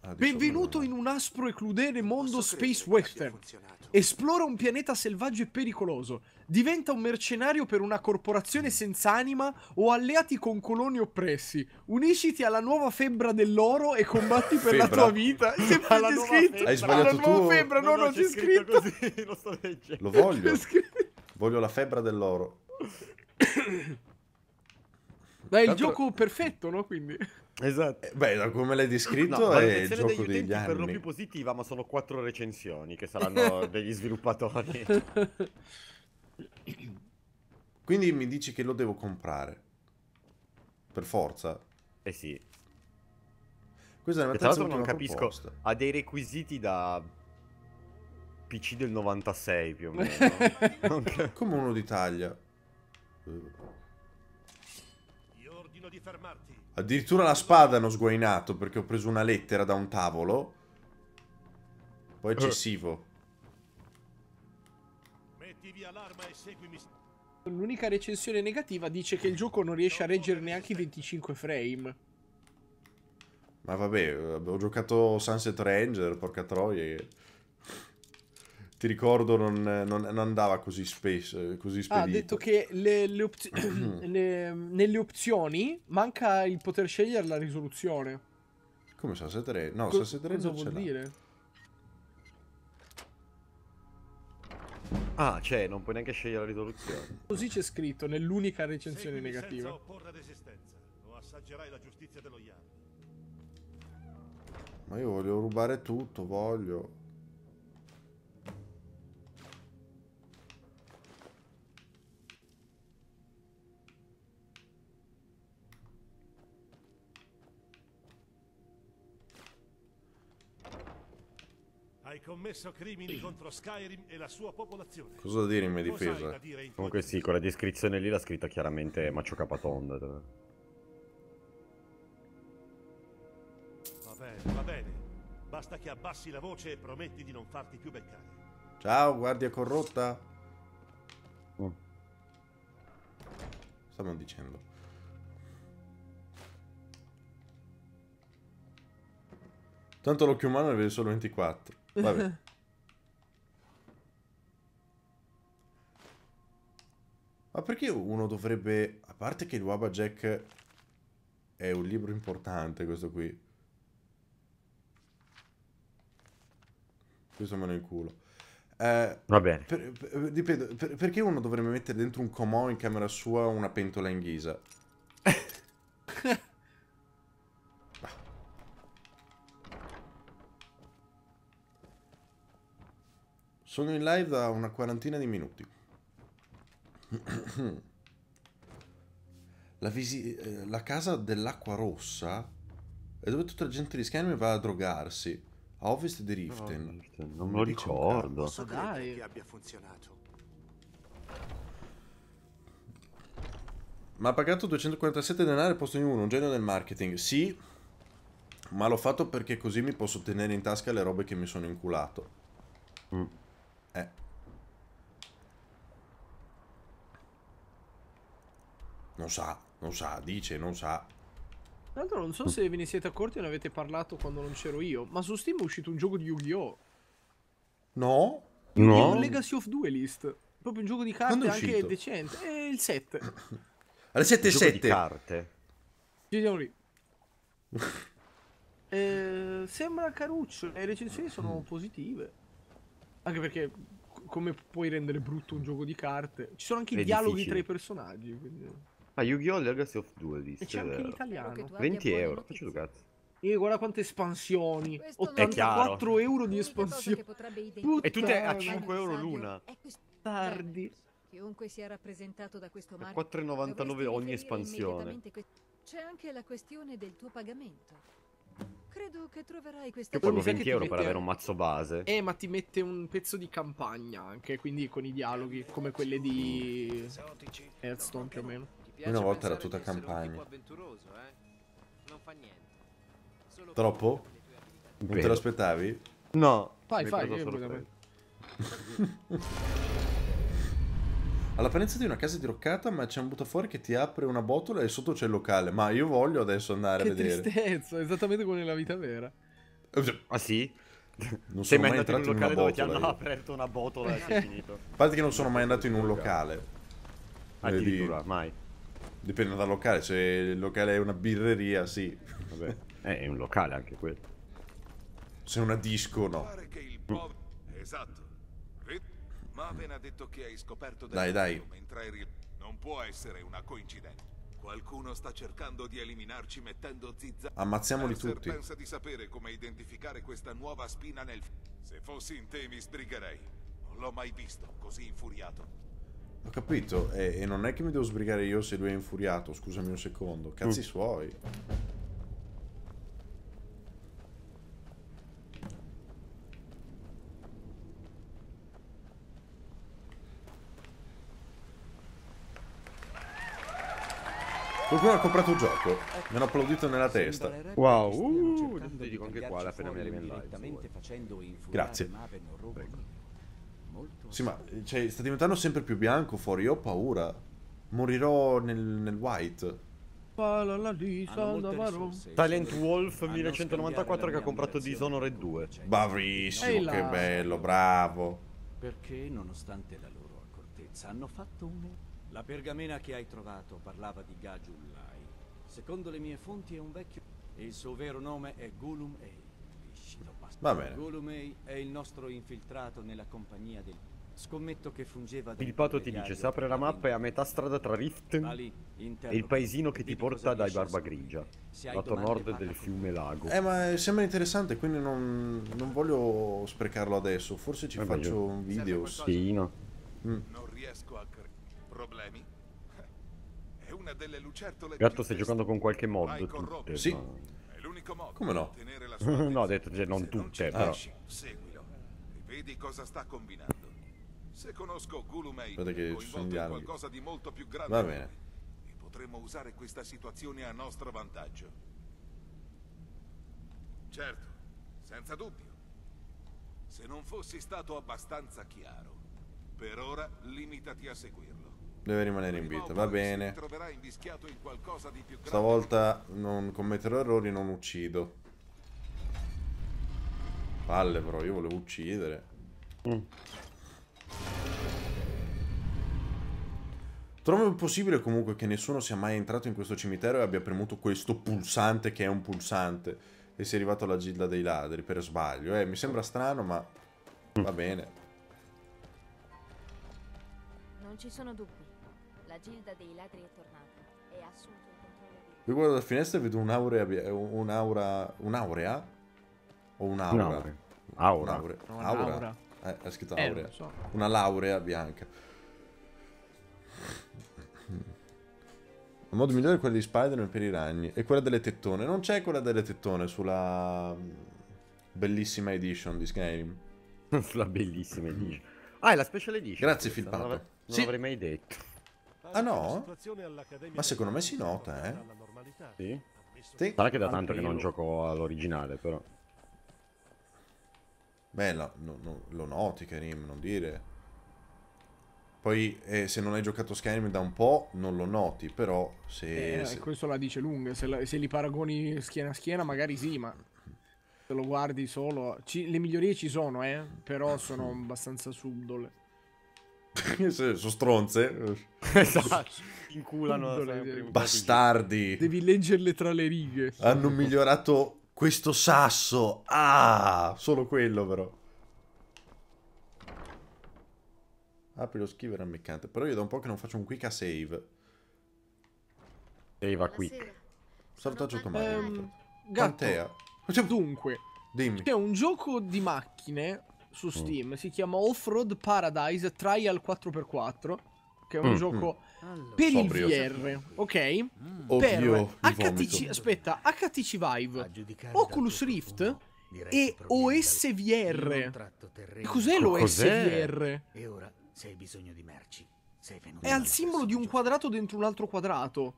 Ah, Benvenuto in un aspro e crudele mondo space western. Esplora un pianeta selvaggio e pericoloso diventa un mercenario per una corporazione senza anima o alleati con coloni oppressi. Unisciti alla nuova febbra dell'oro e combatti per la tua vita. Sempre c'è scritto. Hai sbagliato alla tu? nuova febbra, no, no, no c'è, c'è scritto. Così, lo sto leggendo. Lo voglio. Voglio la febbra dell'oro. Beh, è il gioco perfetto, no? Quindi... Esatto. Eh, beh, come l'hai descritto, no, è il gioco degli, degli anni. per lo più positiva, ma sono quattro recensioni che saranno degli sviluppatori. Quindi mi dici che lo devo comprare. Per forza. Eh sì. Questa è una terza non capisco. Proposta. Ha dei requisiti da PC del 96 più o meno. Come uno d'Italia. Io ordino di fermarti. Addirittura la spada hanno sguainato perché ho preso una lettera da un tavolo. Poi eh. eccessivo. Metti via e seguimi. L'unica recensione negativa dice che il gioco non riesce a reggere neanche i 25 frame. Ma vabbè, ho giocato Sunset Ranger, porca troia. Ti ricordo, non, non, non andava così, spesso. così ha ah, detto che le, le opzi le, nelle opzioni manca il poter scegliere la risoluzione. Come Sunset Ranger? No, Co Sunset Ranger cosa vuol dire? Ah, cioè, non puoi neanche scegliere la risoluzione. Così c'è scritto nell'unica recensione Seguimi negativa. Senza opporre resistenza, o assaggerai la giustizia dello Yar. Ma io voglio rubare tutto, voglio. Hai commesso crimini contro Skyrim e la sua popolazione. Cosa dire in mia difesa? In Comunque sì, con la descrizione lì l'ha scritta chiaramente Macio Capatonda. Va bene, va bene. Basta che abbassi la voce e prometti di non farti più beccare. Ciao, guardia corrotta. Mm. Stavano dicendo. Tanto l'occhio umano ne vede solo 24. Love Ma perché uno dovrebbe... A parte che il Wabajack è un libro importante questo qui. Questo me il culo. Eh, Va bene. Per, per, ripeto, per, perché uno dovrebbe mettere dentro un comò in camera sua una pentola in ghisa? Sono in live da una quarantina di minuti. La, visi- eh, la casa dell'acqua rossa è dove tutta la gente di Skyrim va a drogarsi. A ovest di Riften. Oh, non, non me lo ricordo. Posso dai. che abbia funzionato. Ma ha pagato 247 denari al posto di uno, un genio del marketing. Sì, ma l'ho fatto perché così mi posso tenere in tasca le robe che mi sono inculato. Mm. Eh. Non sa, non sa, dice non sa. Tra non so se ve ne siete accorti o ne avete parlato quando non c'ero io, ma su Steam è uscito un gioco di Yu-Gi-Oh! No? No? Un Legacy of Duelist. Proprio un gioco di carte quando è anche decente. E il 7. Alle 7 e 7. carte. Ci siamo lì. eh, sembra caruccio, le recensioni sono positive. Anche perché come puoi rendere brutto un gioco di carte? Ci sono anche i dialoghi tra i personaggi. Quindi... Ah, Yu-Gi-Oh! Legacy of Duelist. E c'è anche in italiano. 20 euro, faccio due cazzo. E guarda quante espansioni. 84 euro di espansioni. E tutte a 5 euro l'una. Tardi. Chiunque sia rappresentato da questo marchio. 4,99 ogni espansione. C'è anche la questione del tuo pagamento. Credo che troverai questa... cosa. Che pago 20 euro per avere un mazzo base. Eh, ma ti mette un pezzo di campagna anche, quindi con i dialoghi, come quelli di... Hearthstone più o meno. Una volta era tutta campagna. Eh? Troppo? Non te lo aspettavi? No. Fai, Mi fai, fai. all'apparenza di una casa diroccata, ma c'è un buttafuori che ti apre una botola e sotto c'è il locale. Ma io voglio adesso andare che a vedere. Che tristezza, esattamente come nella vita vera. Ah sì? Non sono mai andato in un locale in dove ti hanno io. aperto una botola e sei finito. A parte che non sono mai andato in un locale. Addirittura, mai. Dipende dal locale, se il locale è una birreria, sì. Vabbè, eh, è un locale anche quello. Se è una disco, no. Esatto. Ma appena detto che hai scoperto dai, dai. mentre eri... Non può essere una coincidenza. Qualcuno sta cercando di eliminarci mettendo zizza. Ammazziamoli Lancer tutti. pensa di sapere come identificare questa nuova spina nel... Se fossi in te mi sbrigherei. Non l'ho mai visto così infuriato. Ho capito, e, e, non è che mi devo sbrigare io se lui è infuriato, scusami un secondo, cazzi mm. suoi. Qualcuno ha comprato il gioco. Mi hanno applaudito nella testa. Wow. Uh, ti dico anche quale appena mi arriva in live. Grazie. Prego. Sì, ma cioè, sta diventando sempre più bianco fuori. Io ho paura. Morirò nel, nel white. Talent Wolf 1994 che ha comprato Dishonored 2. Cioè, Bravissimo, cioè, che cioè, bello, bravo. Perché nonostante la loro accortezza hanno fatto un la pergamena che hai trovato parlava di Gajullai. Secondo le mie fonti è un vecchio... Il suo vero nome è Gulum Ei. Va bene. Gulum Ei è il nostro infiltrato nella compagnia del... Scommetto che fungeva da... Pilpato ti dice, se apre la mappa è a metà strada tra Rift e il paesino che ti porta dai Barba Grigia, lato nord del fiume Lago. Eh, ma sembra interessante, quindi non, non voglio sprecarlo adesso. Forse ci eh, faccio meglio. un video. Sì, no. Mm problemi? È una delle lucertole Gatto stai giocando con qualche mod? Tutte, eh, sì. Ma... È l'unico modo Come no? no, ho detto, cioè, non tutte, non cioè, però. Seguilo e vedi cosa sta combinando. Se conosco Gulumei, coinvolto in qualcosa di molto più grande. Va bene. E potremmo usare questa situazione a nostro vantaggio. Certo, senza dubbio. Se non fossi stato abbastanza chiaro, per ora limitati a seguirlo. Deve rimanere in vita, va bene. Stavolta non commetterò errori, non uccido. Palle però, io volevo uccidere. Mm. Trovo impossibile comunque che nessuno sia mai entrato in questo cimitero e abbia premuto questo pulsante che è un pulsante e sia arrivato alla gilda dei ladri per sbaglio. Eh, mi sembra strano, ma va mm. bene. Non ci sono dubbi. La Gilda dei Ladri è tornata e ha assunto il controllo di... Io guardo dalla finestra e vedo un'aurea... Un'aura... Un'aurea? O un'aura? Un'aura. Aura. Un'aura. Aura. Aura. Eh, è scritto eh, aurea. So. Una laurea bianca. Il modo migliore è quello di Spider-Man per i ragni. E quella delle tettone. Non c'è quella delle tettone sulla mm, bellissima edition di Skyrim. sulla bellissima edition. Mm. Ah, è la special edition. Grazie, Filippo. Non, non sì. l'avrei mai detto. Ah no? Ma secondo me si nota, eh? Sì. sì. Sarà che da tanto che non gioco all'originale, però. Beh, la, no, lo noti, Karim, non dire. Poi, eh, se non hai giocato Skyrim da un po', non lo noti, però se... Eh, se... Eh, questo la dice lunga. Se, la, se, li paragoni schiena a schiena, magari sì, ma... Se lo guardi solo... Ci, le migliorie ci sono, eh? Però sono abbastanza subdole. sono stronze. esatto. Inculano. Bastardi. Devi leggerle tra le righe. Hanno migliorato questo sasso. Ah, solo quello però. Apri ah, lo schiver ammiccante. Però io da un po' che non faccio un quick a save. Save a quick. Salutaggio automatico. Um, Gantea. Dunque, Dimmi. C'è un gioco di macchine su mm. Steam. Mm. Si chiama Off-Road Paradise Trial 4x4. Che è un mm. gioco mm. per Sobrio. il VR, ok? Mm. Ovvio, per HTC, aspetta, HTC Vive, Oculus Rift e OSVR. Cos'è l'OSVR? E ora, se hai bisogno di merci, È al simbolo di un quadrato dentro un altro quadrato.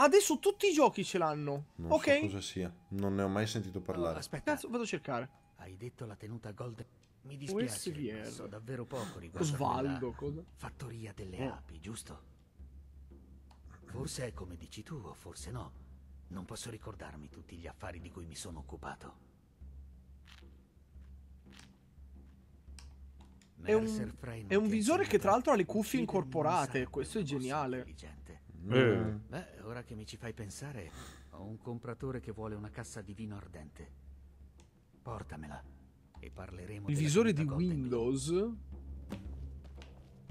Adesso tutti i giochi ce l'hanno. Non ok? So cosa sia. Non ne ho mai sentito parlare. Oh, aspetta, Cazzo, vado a cercare. Hai detto la tenuta gold? Mi dispiace, USVR. so davvero poco riguardo Svaldo, cosa? fattoria delle oh. api, giusto? Forse è come dici tu, o forse no. Non posso ricordarmi tutti gli affari di cui mi sono occupato. È un, è un visore che tra l'altro ha le cuffie incorporate, questo è geniale. Eh. Beh, ora che mi ci fai pensare, ho un compratore che vuole una cassa di vino ardente. Portamela e parleremo Il visore di Windows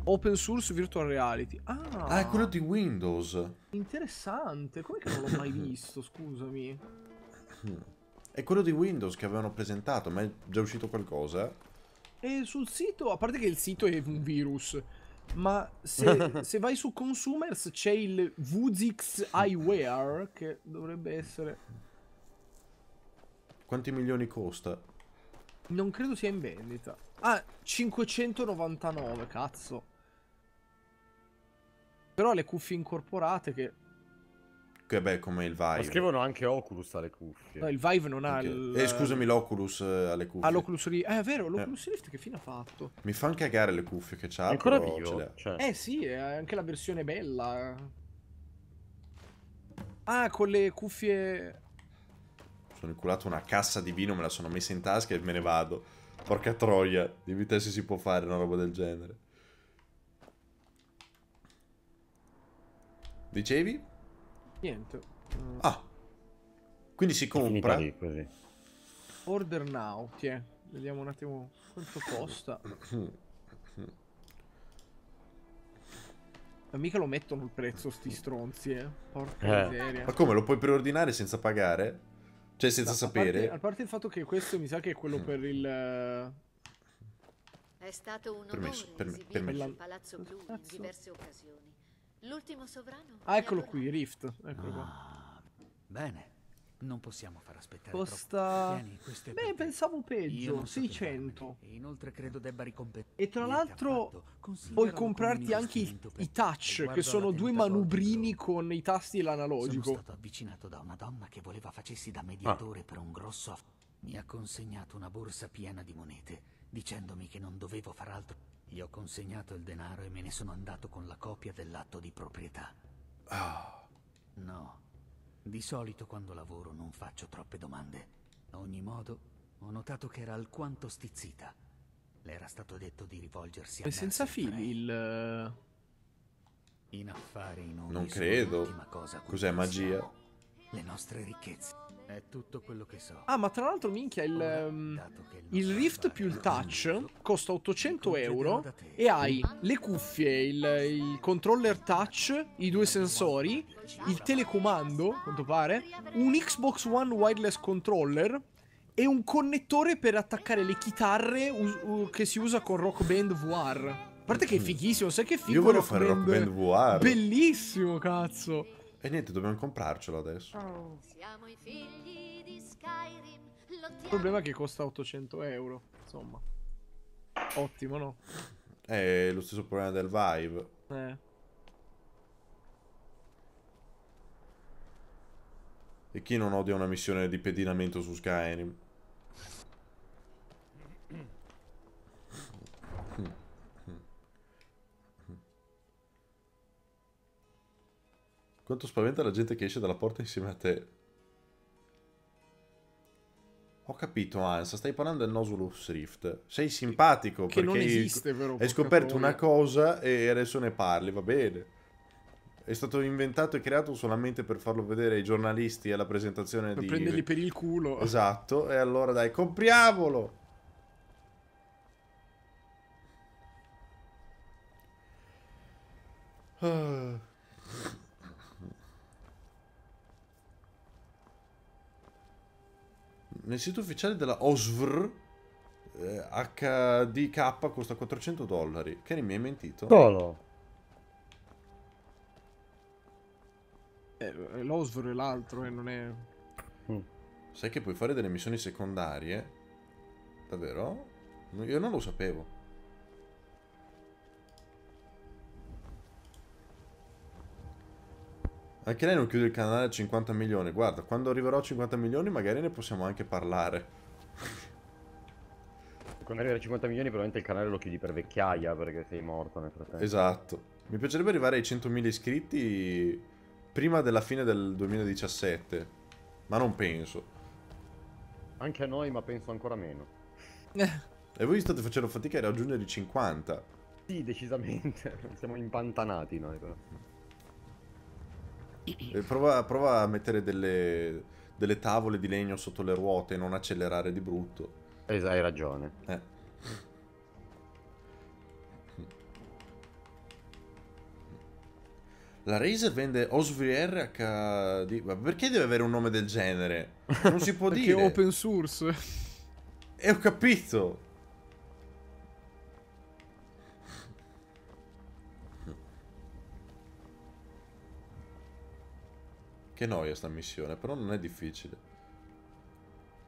Open source virtual reality. Ah, ah è quello di Windows. Interessante. Com'è che non l'ho mai visto? Scusami. È quello di Windows che avevano presentato, ma è già uscito qualcosa? E sul sito, a parte che il sito è un virus, ma se, se vai su Consumers c'è il Vuzix Eyewear che dovrebbe essere... Quanti milioni costa? Non credo sia in vendita. Ah, 599, cazzo. Però le cuffie incorporate che... Che beh, come il Vive. Ma scrivono anche Oculus alle cuffie. No, il Vive non ha il... Eh, scusami, l'Oculus eh, alle cuffie. Ah, l'Oculus Rift. Eh, è vero, eh. l'Oculus eh. Rift che fine ha fatto? Mi fanno cagare le cuffie che c'ha. Ancora vivo? Cioè. Eh sì, è anche la versione bella. Ah, con le cuffie sono inculato una cassa di vino, me la sono messa in tasca e me ne vado. Porca troia, dimmi te se si può fare una roba del genere. Dicevi? Niente. Mm. Ah. Quindi si compra. Lì, così. Order now, tiè. Vediamo un attimo quanto costa. Ma mica lo mettono il prezzo sti stronzi, eh. Porca eh. miseria. Ma come lo puoi preordinare senza pagare? Cioè, senza da, sapere. A parte, a parte, il fatto che questo mi sa che è quello per il. È stato un permesso, onore permesso, permesso. il Palazzo Blu in diverse occasioni. L'ultimo sovrano. Ah, eccolo qui, Rift. Eccolo ah, qua. Bene. Non possiamo far aspettare Costa... Vieni, questo Beh, pensavo peggio, 600. E inoltre credo debba ricompensare. E tra l'altro puoi comprarti anche i, i touch, che sono due manubrini con i tasti e l'analogico. Sono stato avvicinato da una donna che voleva facessi da mediatore ah. per un grosso aff... Mi ha consegnato una borsa piena di monete, dicendomi che non dovevo far altro. Gli ho consegnato il denaro e me ne sono andato con la copia dell'atto di proprietà. Ah. No, di solito quando lavoro non faccio troppe domande. A ogni modo, ho notato che era alquanto stizzita. Le era stato detto di rivolgersi a... È senza figli il... Eh, In affari non... Non credo. Cos'è magia? Le nostre ricchezze. È tutto quello che so. Ah, ma tra l'altro, minchia, il, Ora, ehm, il Rift più il Touch costa 800 euro e hai le cuffie, il, il, controller touch, i due sensori, il telecomando, a quanto pare, un Xbox One wireless controller e un connettore per attaccare le chitarre che si usa con Rock Band VR. A parte che è mm. fighissimo, sai che figo Io voglio Rock fare Band? Rock Band VR. Bellissimo, cazzo. E niente, dobbiamo comprarcelo adesso. Oh. Siamo i figli di Skyrim. Il problema è che costa 800 euro. Insomma, ottimo, no? È lo stesso problema del Vive. Eh. E chi non odia una missione di pedinamento su Skyrim? Quanto spaventa la gente che esce dalla porta insieme a te. Ho capito, Ansa, stai parlando del Nosulus Rift. Sei simpatico che perché non esiste, però, hai scoperto una cosa e adesso ne parli, va bene. È stato inventato e creato solamente per farlo vedere ai giornalisti alla presentazione per di... Per prenderli per il culo. Esatto, e allora dai, compriamolo! Ah... nel sito ufficiale della OSVR eh, HDK costa 400 dollari. Che mi hai mentito? Solo. Eh, L'OSVR è l'altro e eh, non è... Mm. Sai che puoi fare delle missioni secondarie? Davvero? Io non lo sapevo. Anche lei non chiude il canale a 50 milioni. Guarda, quando arriverò a 50 milioni magari ne possiamo anche parlare. Quando arrivi a 50 milioni probabilmente il canale lo chiudi per vecchiaia perché sei morto nel frattempo. Esatto. Mi piacerebbe arrivare ai 100.000 iscritti prima della fine del 2017. Ma non penso. Anche a noi, ma penso ancora meno. e voi state facendo fatica a raggiungere i 50. Sì, decisamente. Siamo impantanati noi però. Eh, prova, prova, a mettere delle, delle, tavole di legno sotto le ruote e non accelerare di brutto. Es- eh, hai ragione. Eh. La Razer vende OSVR HD. Ma perché deve avere un nome del genere? Non si può dire. Perché è open source. E eh, ho capito. Che noia sta missione, però non è difficile.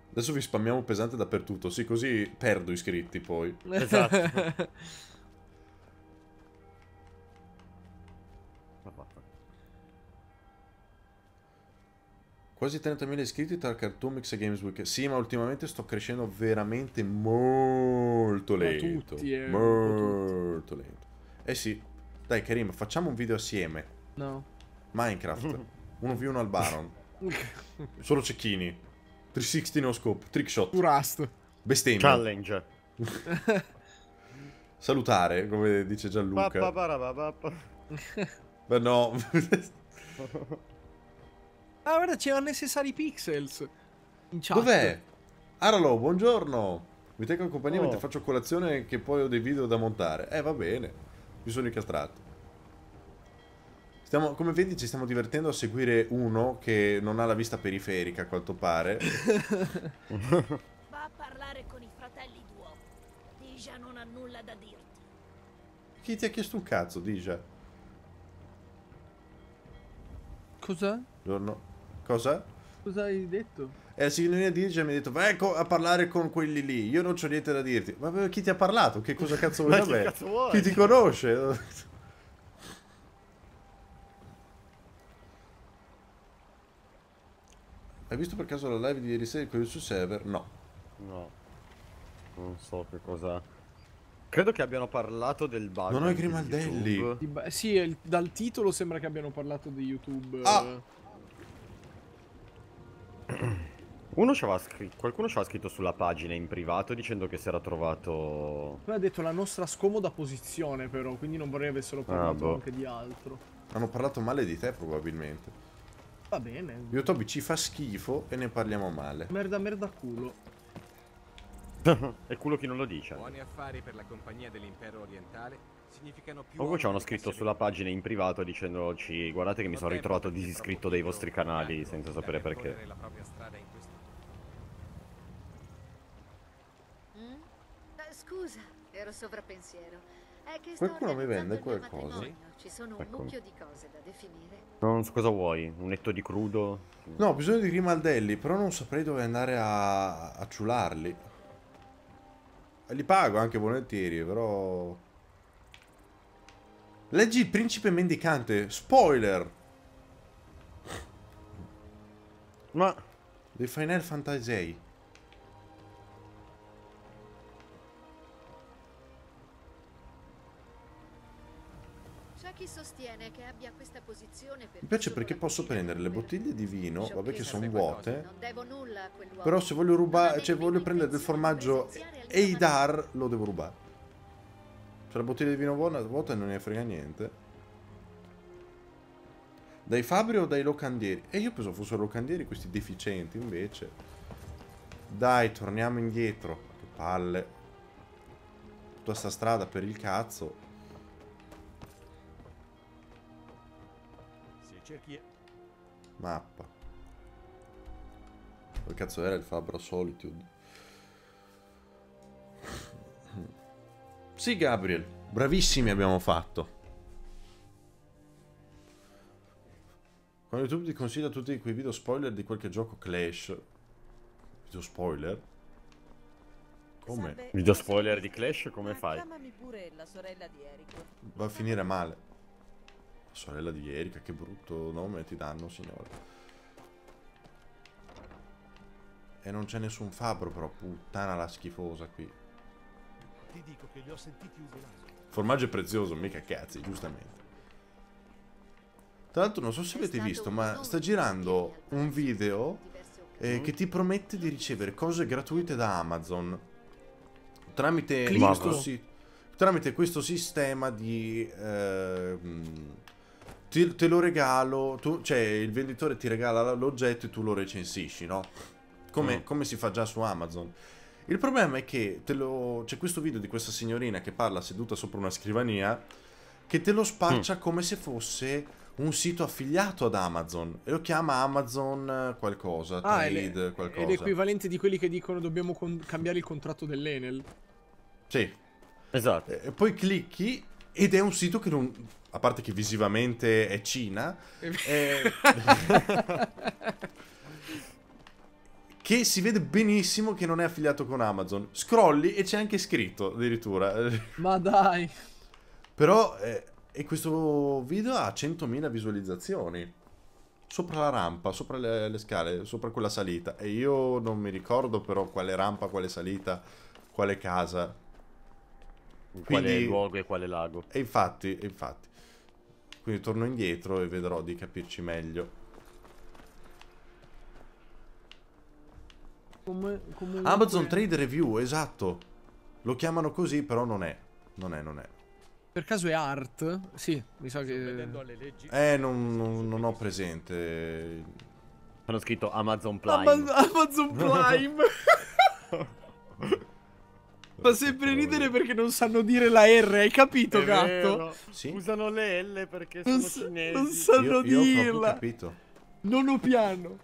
Adesso vi spammiamo pesante dappertutto, sì, così perdo iscritti poi. Esatto. Quasi 30.000 iscritti tra Cartoon Mix e Games Week. Sì, ma ultimamente sto crescendo veramente molto lento. Tutti, eh, molto lento. Eh sì. Dai, Karim, facciamo un video assieme. No. Minecraft. 1v1 al Baron. Solo cecchini. 360 no scope, Trickshot. shot. Purast. Bestemmia. Challenge. Salutare, come dice Gianluca. Beh no. ah guarda, c'è necessari Pixels. In chat. Dov'è? Aralo, buongiorno. Mi tengo in compagnia oh. mentre faccio colazione che poi ho dei video da montare. Eh, va bene. Mi sono incastrato. Stiamo, come vedi ci stiamo divertendo a seguire uno che non ha la vista periferica, a quanto pare. Va a parlare con i fratelli Duomo. Dija non ha nulla da dirti. Chi ti ha chiesto un cazzo, Dija? Cosa? Giorno. Cosa? Cosa hai detto? E eh, la signorina Dija mi ha detto vai ecco, a parlare con quelli lì, io non ho niente da dirti. Ma chi ti ha parlato? Che cosa cazzo vuoi? da me? chi ti conosce? Hai visto per caso la live di ieri sera con il suo server? No. No. Non so che cosa... Credo che abbiano parlato del bug. Non ho i grimaldelli. Sì, il, dal titolo sembra che abbiano parlato di YouTube. Ah. Uno ci scritto, qualcuno ci aveva scritto sulla pagina in privato dicendo che si era trovato... Poi ha detto la nostra scomoda posizione però, quindi non vorrei avessero ah, parlato ah, boh. anche di altro. Hanno parlato male di te probabilmente. Va bene. Yotobi ci fa schifo e ne parliamo male. Merda, merda, culo. è culo chi non lo dice. Buoni affari per la compagnia dell'impero orientale significano c'è uno scritto sulla pagina in privato dicendoci guardate che mi sono ritrovato disiscritto dai vostri canali senza sapere perché. Mm? Eh, scusa, ero sovrappensiero. Qualcuno mi vende qualcosa? Ci sono un Eccolo. mucchio di cose da definire. Non so cosa vuoi, un netto di crudo? No, ho bisogno di grimaldelli, però non saprei dove andare a, a ciularli. Li pago anche volentieri, però... Leggi il principe mendicante, spoiler! Ma... Dei Final Fantasy C'è chi sostiene che abbia questa posizione per Mi piace perché posso prendere le bottiglie di vino, vabbè che sono vuote. Però se voglio rubare, cioè voglio prendere del formaggio Eidar, lo devo rubare. Cioè la bottiglia di vino vuota non ne frega niente. Dai fabbri o dai locandieri? E eh, io penso fossero locandieri questi deficienti, invece. Dai, torniamo indietro. Che palle. Tutta sta strada per il cazzo. Cerchi... Mappa. Che cazzo era il fabbro Solitude? sì, Gabriel. Bravissimi abbiamo fatto. Quando YouTube ti consiglia tutti quei video spoiler di qualche gioco Clash. Video spoiler? Come? Video spoiler di Clash come fai? Va a finire male sorella di Erika, che brutto nome ti danno, signore. E non c'è nessun fabbro, però, puttana la schifosa qui. Ti dico che li ho sentiti Formaggio è prezioso, mica cazzi, giustamente. Tra l'altro non so se avete visto, ma sta girando un video eh, che ti promette di ricevere cose gratuite da Amazon tramite, questo, si tramite questo, sistema di... Eh, ti, te lo regalo, tu, cioè il venditore ti regala l'oggetto e tu lo recensisci, no? Come, mm. come si fa già su Amazon. Il problema è che lo... c'è questo video di questa signorina che parla seduta sopra una scrivania che te lo spaccia mm. come se fosse un sito affiliato ad Amazon e lo chiama Amazon eh, qualcosa, ah, trade è qualcosa. È l'equivalente di quelli che dicono dobbiamo con- cambiare il contratto dell'Enel. Sì. Esatto. E poi clicchi ed è un sito che non, a parte che visivamente è Cina, eh, che si vede benissimo che non è affiliato con Amazon. Scrolli e c'è anche scritto addirittura. Ma dai! Però, eh, e questo video ha 100.000 visualizzazioni. Sopra la rampa, sopra le, le scale, sopra quella salita. E io non mi ricordo però quale rampa, quale salita, quale casa. Quindi, quale luogo e quale lago. E infatti, infatti. Quindi torno indietro e vedrò di capirci meglio. Come, come Amazon come... Trade Review, esatto. Lo chiamano così, però non è. Non è, non è. Per caso è art? Sì, mi sa che... Eh, non, non, non ho presente. Hanno scritto Amazon Prime. Ama Amazon Prime! Fa sempre ridere perché non sanno dire la R, hai capito, È gatto? Sì? Usano le L perché non sono cinesi. Non sanno io, io dirla. Ho capito. Non ho piano.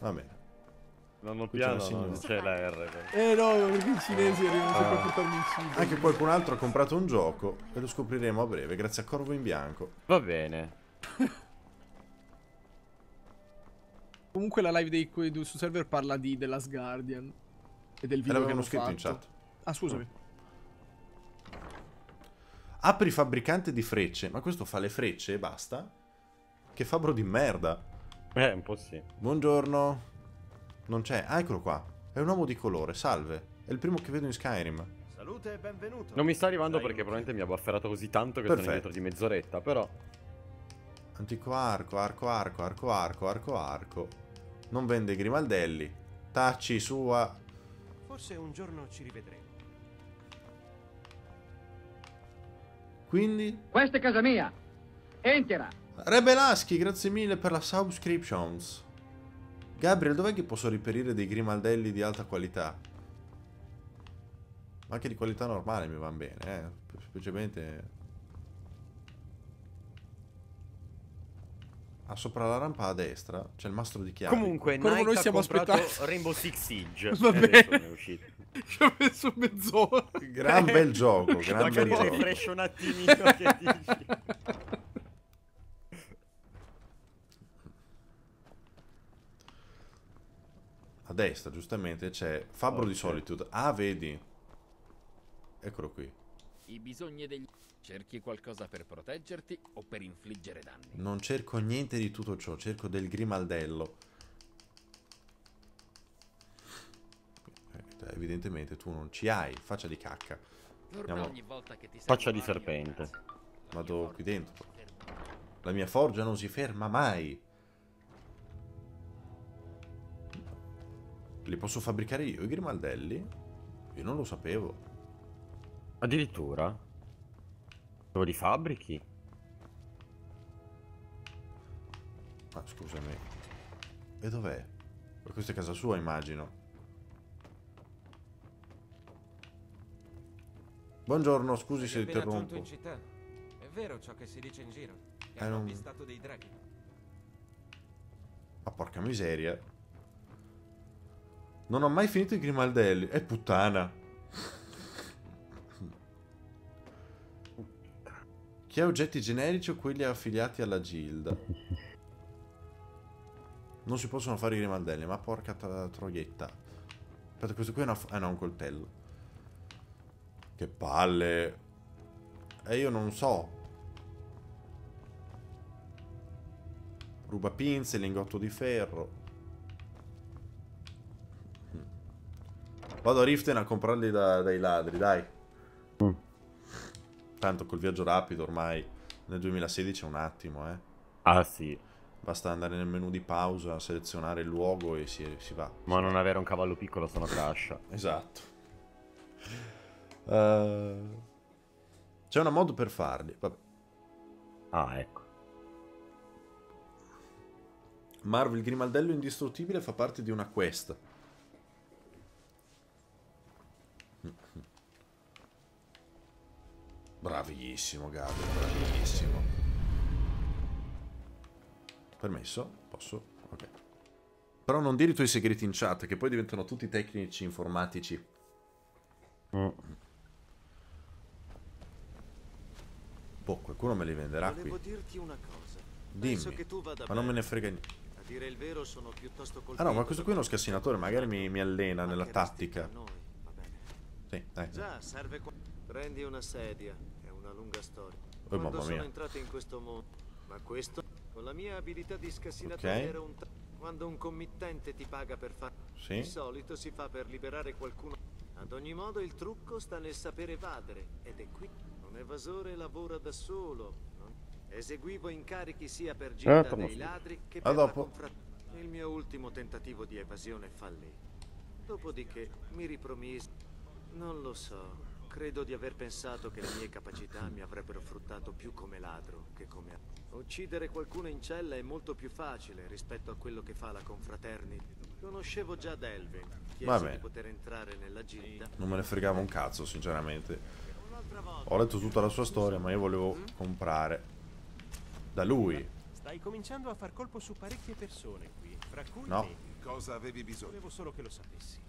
Va bene. Non ho piano, non c'è la R. Eh no, perché i cinesi ah. arrivano sempre ah. a portarmi in Anche qualcun altro ha comprato un gioco e lo scopriremo a breve, grazie a Corvo in Bianco. Va bene. Comunque la live dei, su server parla di The Last Guardian e del video che hanno scritto fatto. in chat. Ah, scusami. Apri fabbricante di frecce. Ma questo fa le frecce e basta? Che fabbro di merda. Eh, un po' sì. Buongiorno. Non c'è. Ah, eccolo qua. È un uomo di colore. Salve. È il primo che vedo in Skyrim. Salute e benvenuto. Non mi sta arrivando Dai, perché probabilmente mi ha bufferato così tanto che Perfetto. sono indietro di mezz'oretta, però... Antico arco, arco, arco, arco, arco, arco, arco. Non vende grimaldelli. Tacci sua... Forse un giorno ci rivedremo. Quindi? Questa è casa mia. Entra. Rebelaschi, grazie mille per la subscriptions. Gabriel, dov'è che posso riperire dei grimaldelli di alta qualità? Ma anche di qualità normale mi va bene, eh. Semplicemente Ah, sopra la rampa a destra c'è il mastro di chiave. Comunque, Come noi stiamo aspettando Rainbow Six Siege. Va eh, bene. Ci ho messo mezz'ora. Gran bel gioco, gran Magari bel refresh un attimino che dici. A destra, giustamente, c'è Fabbro okay. di Solitude. Ah, vedi. Eccolo qui i bisogni degli... Cerchi qualcosa per proteggerti o per infliggere danni? Non cerco niente di tutto ciò, cerco del grimaldello. Eh, evidentemente tu non ci hai, faccia di cacca. Andiamo. Faccia di serpente. Vado qui dentro. La mia forgia non si ferma mai. Li posso fabbricare io i grimaldelli? Io non lo sapevo. Addirittura? Lo rifabbrichi? Ma ah, scusami. E dov'è? Questa è casa sua, immagino. Buongiorno, scusi se interrompo. in città. È vero ciò che si dice in giro. Che eh, hanno avvistato dei draghi. Ma ah, porca miseria. Non ho mai finito i grimaldelli. È puttana. Chi ha oggetti generici o quelli affiliati alla guild? Non si possono fare i rimandelle, ma porca troietta. Aspetta, questo qui è una... Ah no, un coltello. Che palle. E eh, io non so. Ruba pinze, lingotto di ferro. Vado a Riften a comprarli da, dai ladri, dai. Mm. Tanto col viaggio rapido ormai nel 2016 è un attimo, eh. Ah sì. Basta andare nel menu di pausa, selezionare il luogo e si, si va. Ma non avere un cavallo piccolo, sennò crasha. esatto. Uh... C'è una mod per farli. Vabbè. Ah, ecco. Marvel Grimaldello indistruttibile fa parte di una quest Bravissimo, Gabriel, bravissimo. Permesso? Posso? Ok. Però non dire i tuoi segreti in chat, che poi diventano tutti tecnici informatici. Mm. Boh, qualcuno me li venderà Volevo qui. Dimmi, ma non me ne frega niente. Ah no, ma questo qui è uno scassinatore, magari mi, mi allena nella tattica. Sì, dai. Già, serve qua. Prendi una sedia, è una lunga storia. Oh, Quando mamma mia. sono entrato in questo mondo, ma questo con la mia abilità di scassinatore okay. era un quando un committente ti paga per fare sì. di solito si fa per liberare qualcuno. Ad ogni modo il trucco sta nel sapere evadere ed è qui. Un evasore lavora da solo. Non... Eseguivo incarichi sia per eh, girare eh, dei ladri che ah, per la confra... Il mio ultimo tentativo di evasione fallì. Dopodiché mi ripromisi. Non lo so, Credo di aver pensato che le mie capacità mi avrebbero fruttato più come ladro che come... Uccidere qualcuno in cella è molto più facile rispetto a quello che fa la confraternita. Conoscevo già Delvin, chiese di poter entrare nella gilda. Non me ne fregavo un cazzo, sinceramente. Ho letto tutta la sua storia, ma io volevo comprare da lui. Stai cominciando a far colpo su parecchie persone qui, fra cui No. Cosa avevi bisogno? Volevo solo che lo sapessi.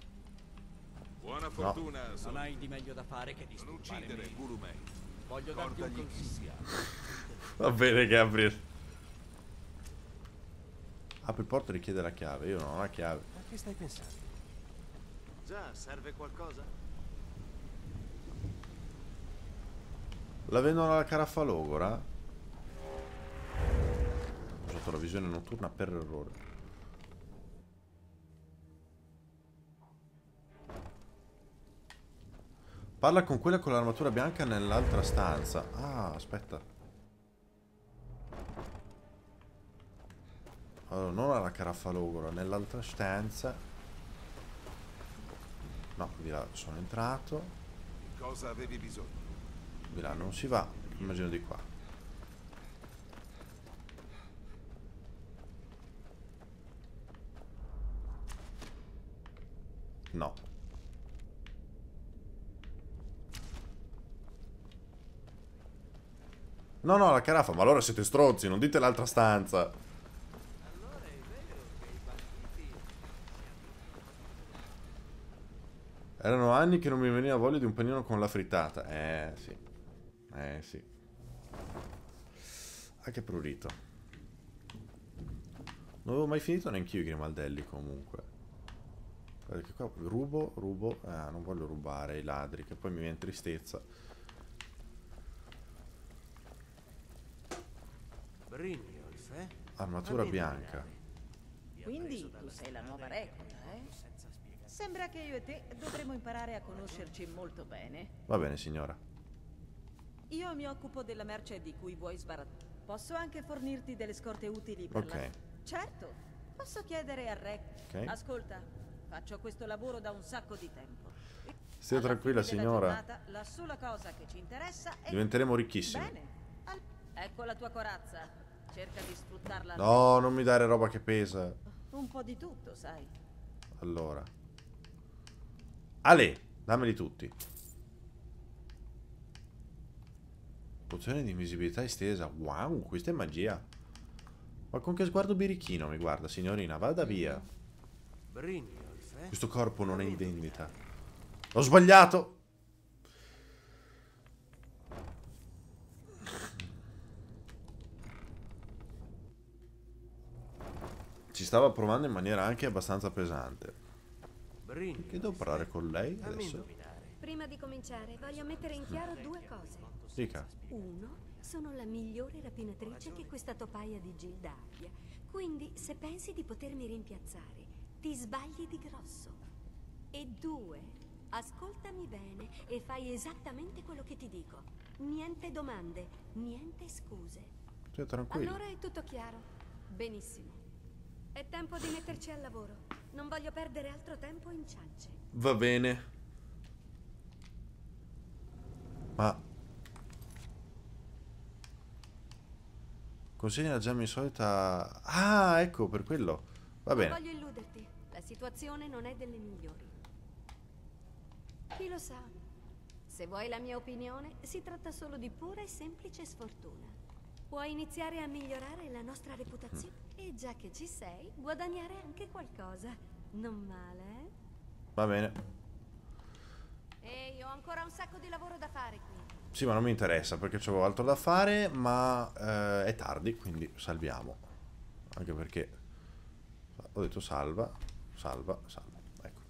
Buona fortuna, no. non hai di meglio da fare che distruggere uccidere Gurumei. Voglio darti un consiglio. Va bene, Gabriel. Apri il porto e richiede la chiave. Io non ho la chiave. Ma che stai pensando? Già, serve qualcosa? La vendono alla caraffa logora? Ho usato la visione notturna per errore. Parla con quella con l'armatura bianca nell'altra stanza. Ah, aspetta. Allora, non alla caraffa logora, nell'altra stanza. No, di là sono entrato. Cosa avevi bisogno? Di là non si va, immagino di qua. No, No, no, la carafa, ma allora siete stronzi, non dite l'altra stanza. Erano anni che non mi veniva voglia di un panino con la frittata. Eh, sì. Eh, sì. Ah, che prurito. Non avevo mai finito neanche io i grimaldelli, comunque. Perché qua rubo, rubo... Ah, non voglio rubare i ladri, che poi mi viene tristezza. Rignolf, eh? Armatura bianca. Quindi tu sei la nuova recluta, eh? Sembra che io e te dovremmo imparare a conoscerci molto bene. Va bene, signora. Io mi occupo della merce di cui vuoi sbarattare. Posso anche fornirti delle scorte utili per Ok. La... Certo, posso chiedere al re. Okay. Ascolta, faccio questo lavoro da un sacco di tempo. Stia Alla tranquilla, signora. Giornata, la sola cosa che ci interessa è... Diventeremo ricchissimi. Bene, Al... ecco la tua corazza. Cerca di sfruttarla. No, non mi dare roba che pesa. Un po' di tutto, sai. Allora. Ale, dammeli tutti. Pozione di invisibilità estesa. Wow, questa è magia. Ma con che sguardo birichino mi guarda, signorina? Vada via. Questo corpo non è in vendita. Ho sbagliato! ci stava provando in maniera anche abbastanza pesante. Che devo parlare con lei adesso? Prima di cominciare voglio mettere in chiaro due ecco. cose. Dica. Uno, sono la migliore rapinatrice che questa topaia di Gilda abbia. Quindi, se pensi di potermi rimpiazzare, ti sbagli di grosso. E due, ascoltami bene e fai esattamente quello che ti dico. Niente domande, niente scuse. Cioè, tranquillo. Allora è tutto chiaro. Benissimo. È tempo di metterci al lavoro. Non voglio perdere altro tempo in ciance. Va bene. Ma... Consegna la gemma insolita... Ah, ecco, per quello. Va bene. Non voglio illuderti. La situazione non è delle migliori. Chi lo sa? Se vuoi la mia opinione, si tratta solo di pura e semplice sfortuna. Puoi iniziare a migliorare la nostra reputazione e già che ci sei, guadagnare anche qualcosa. Non male, eh? Va bene. Ehi, ho ancora un sacco di lavoro da fare qui. Sì, ma non mi interessa perché c'avevo altro da fare, ma eh, è tardi, quindi salviamo. Anche perché ho detto salva, salva, salva. Ecco.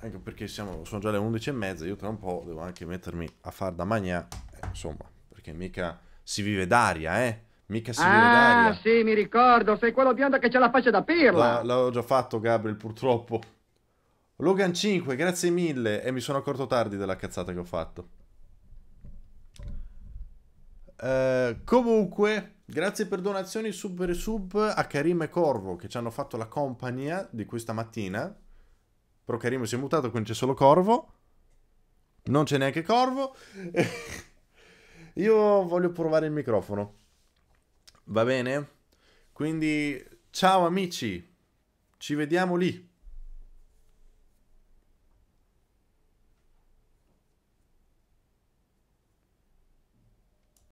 Anche perché siamo, sono già le 11.30, io tra un po' devo anche mettermi a far da magna, eh, insomma, perché mica si vive d'aria, eh? Mica si ah, vive d'aria. Ah, sì, mi ricordo, sei quello biondo che c'è la faccia da pirla. L'avevo già fatto, Gabriel, purtroppo. Logan 5, grazie mille. E mi sono accorto tardi della cazzata che ho fatto. Uh, comunque, grazie per donazioni sub per sub a Karim e Corvo che ci hanno fatto la compagnia di questa mattina. Però Karim si è mutato, quindi c'è solo Corvo. Non c'è neanche Corvo. Io voglio provare il microfono. Va bene? Quindi, ciao amici, ci vediamo lì.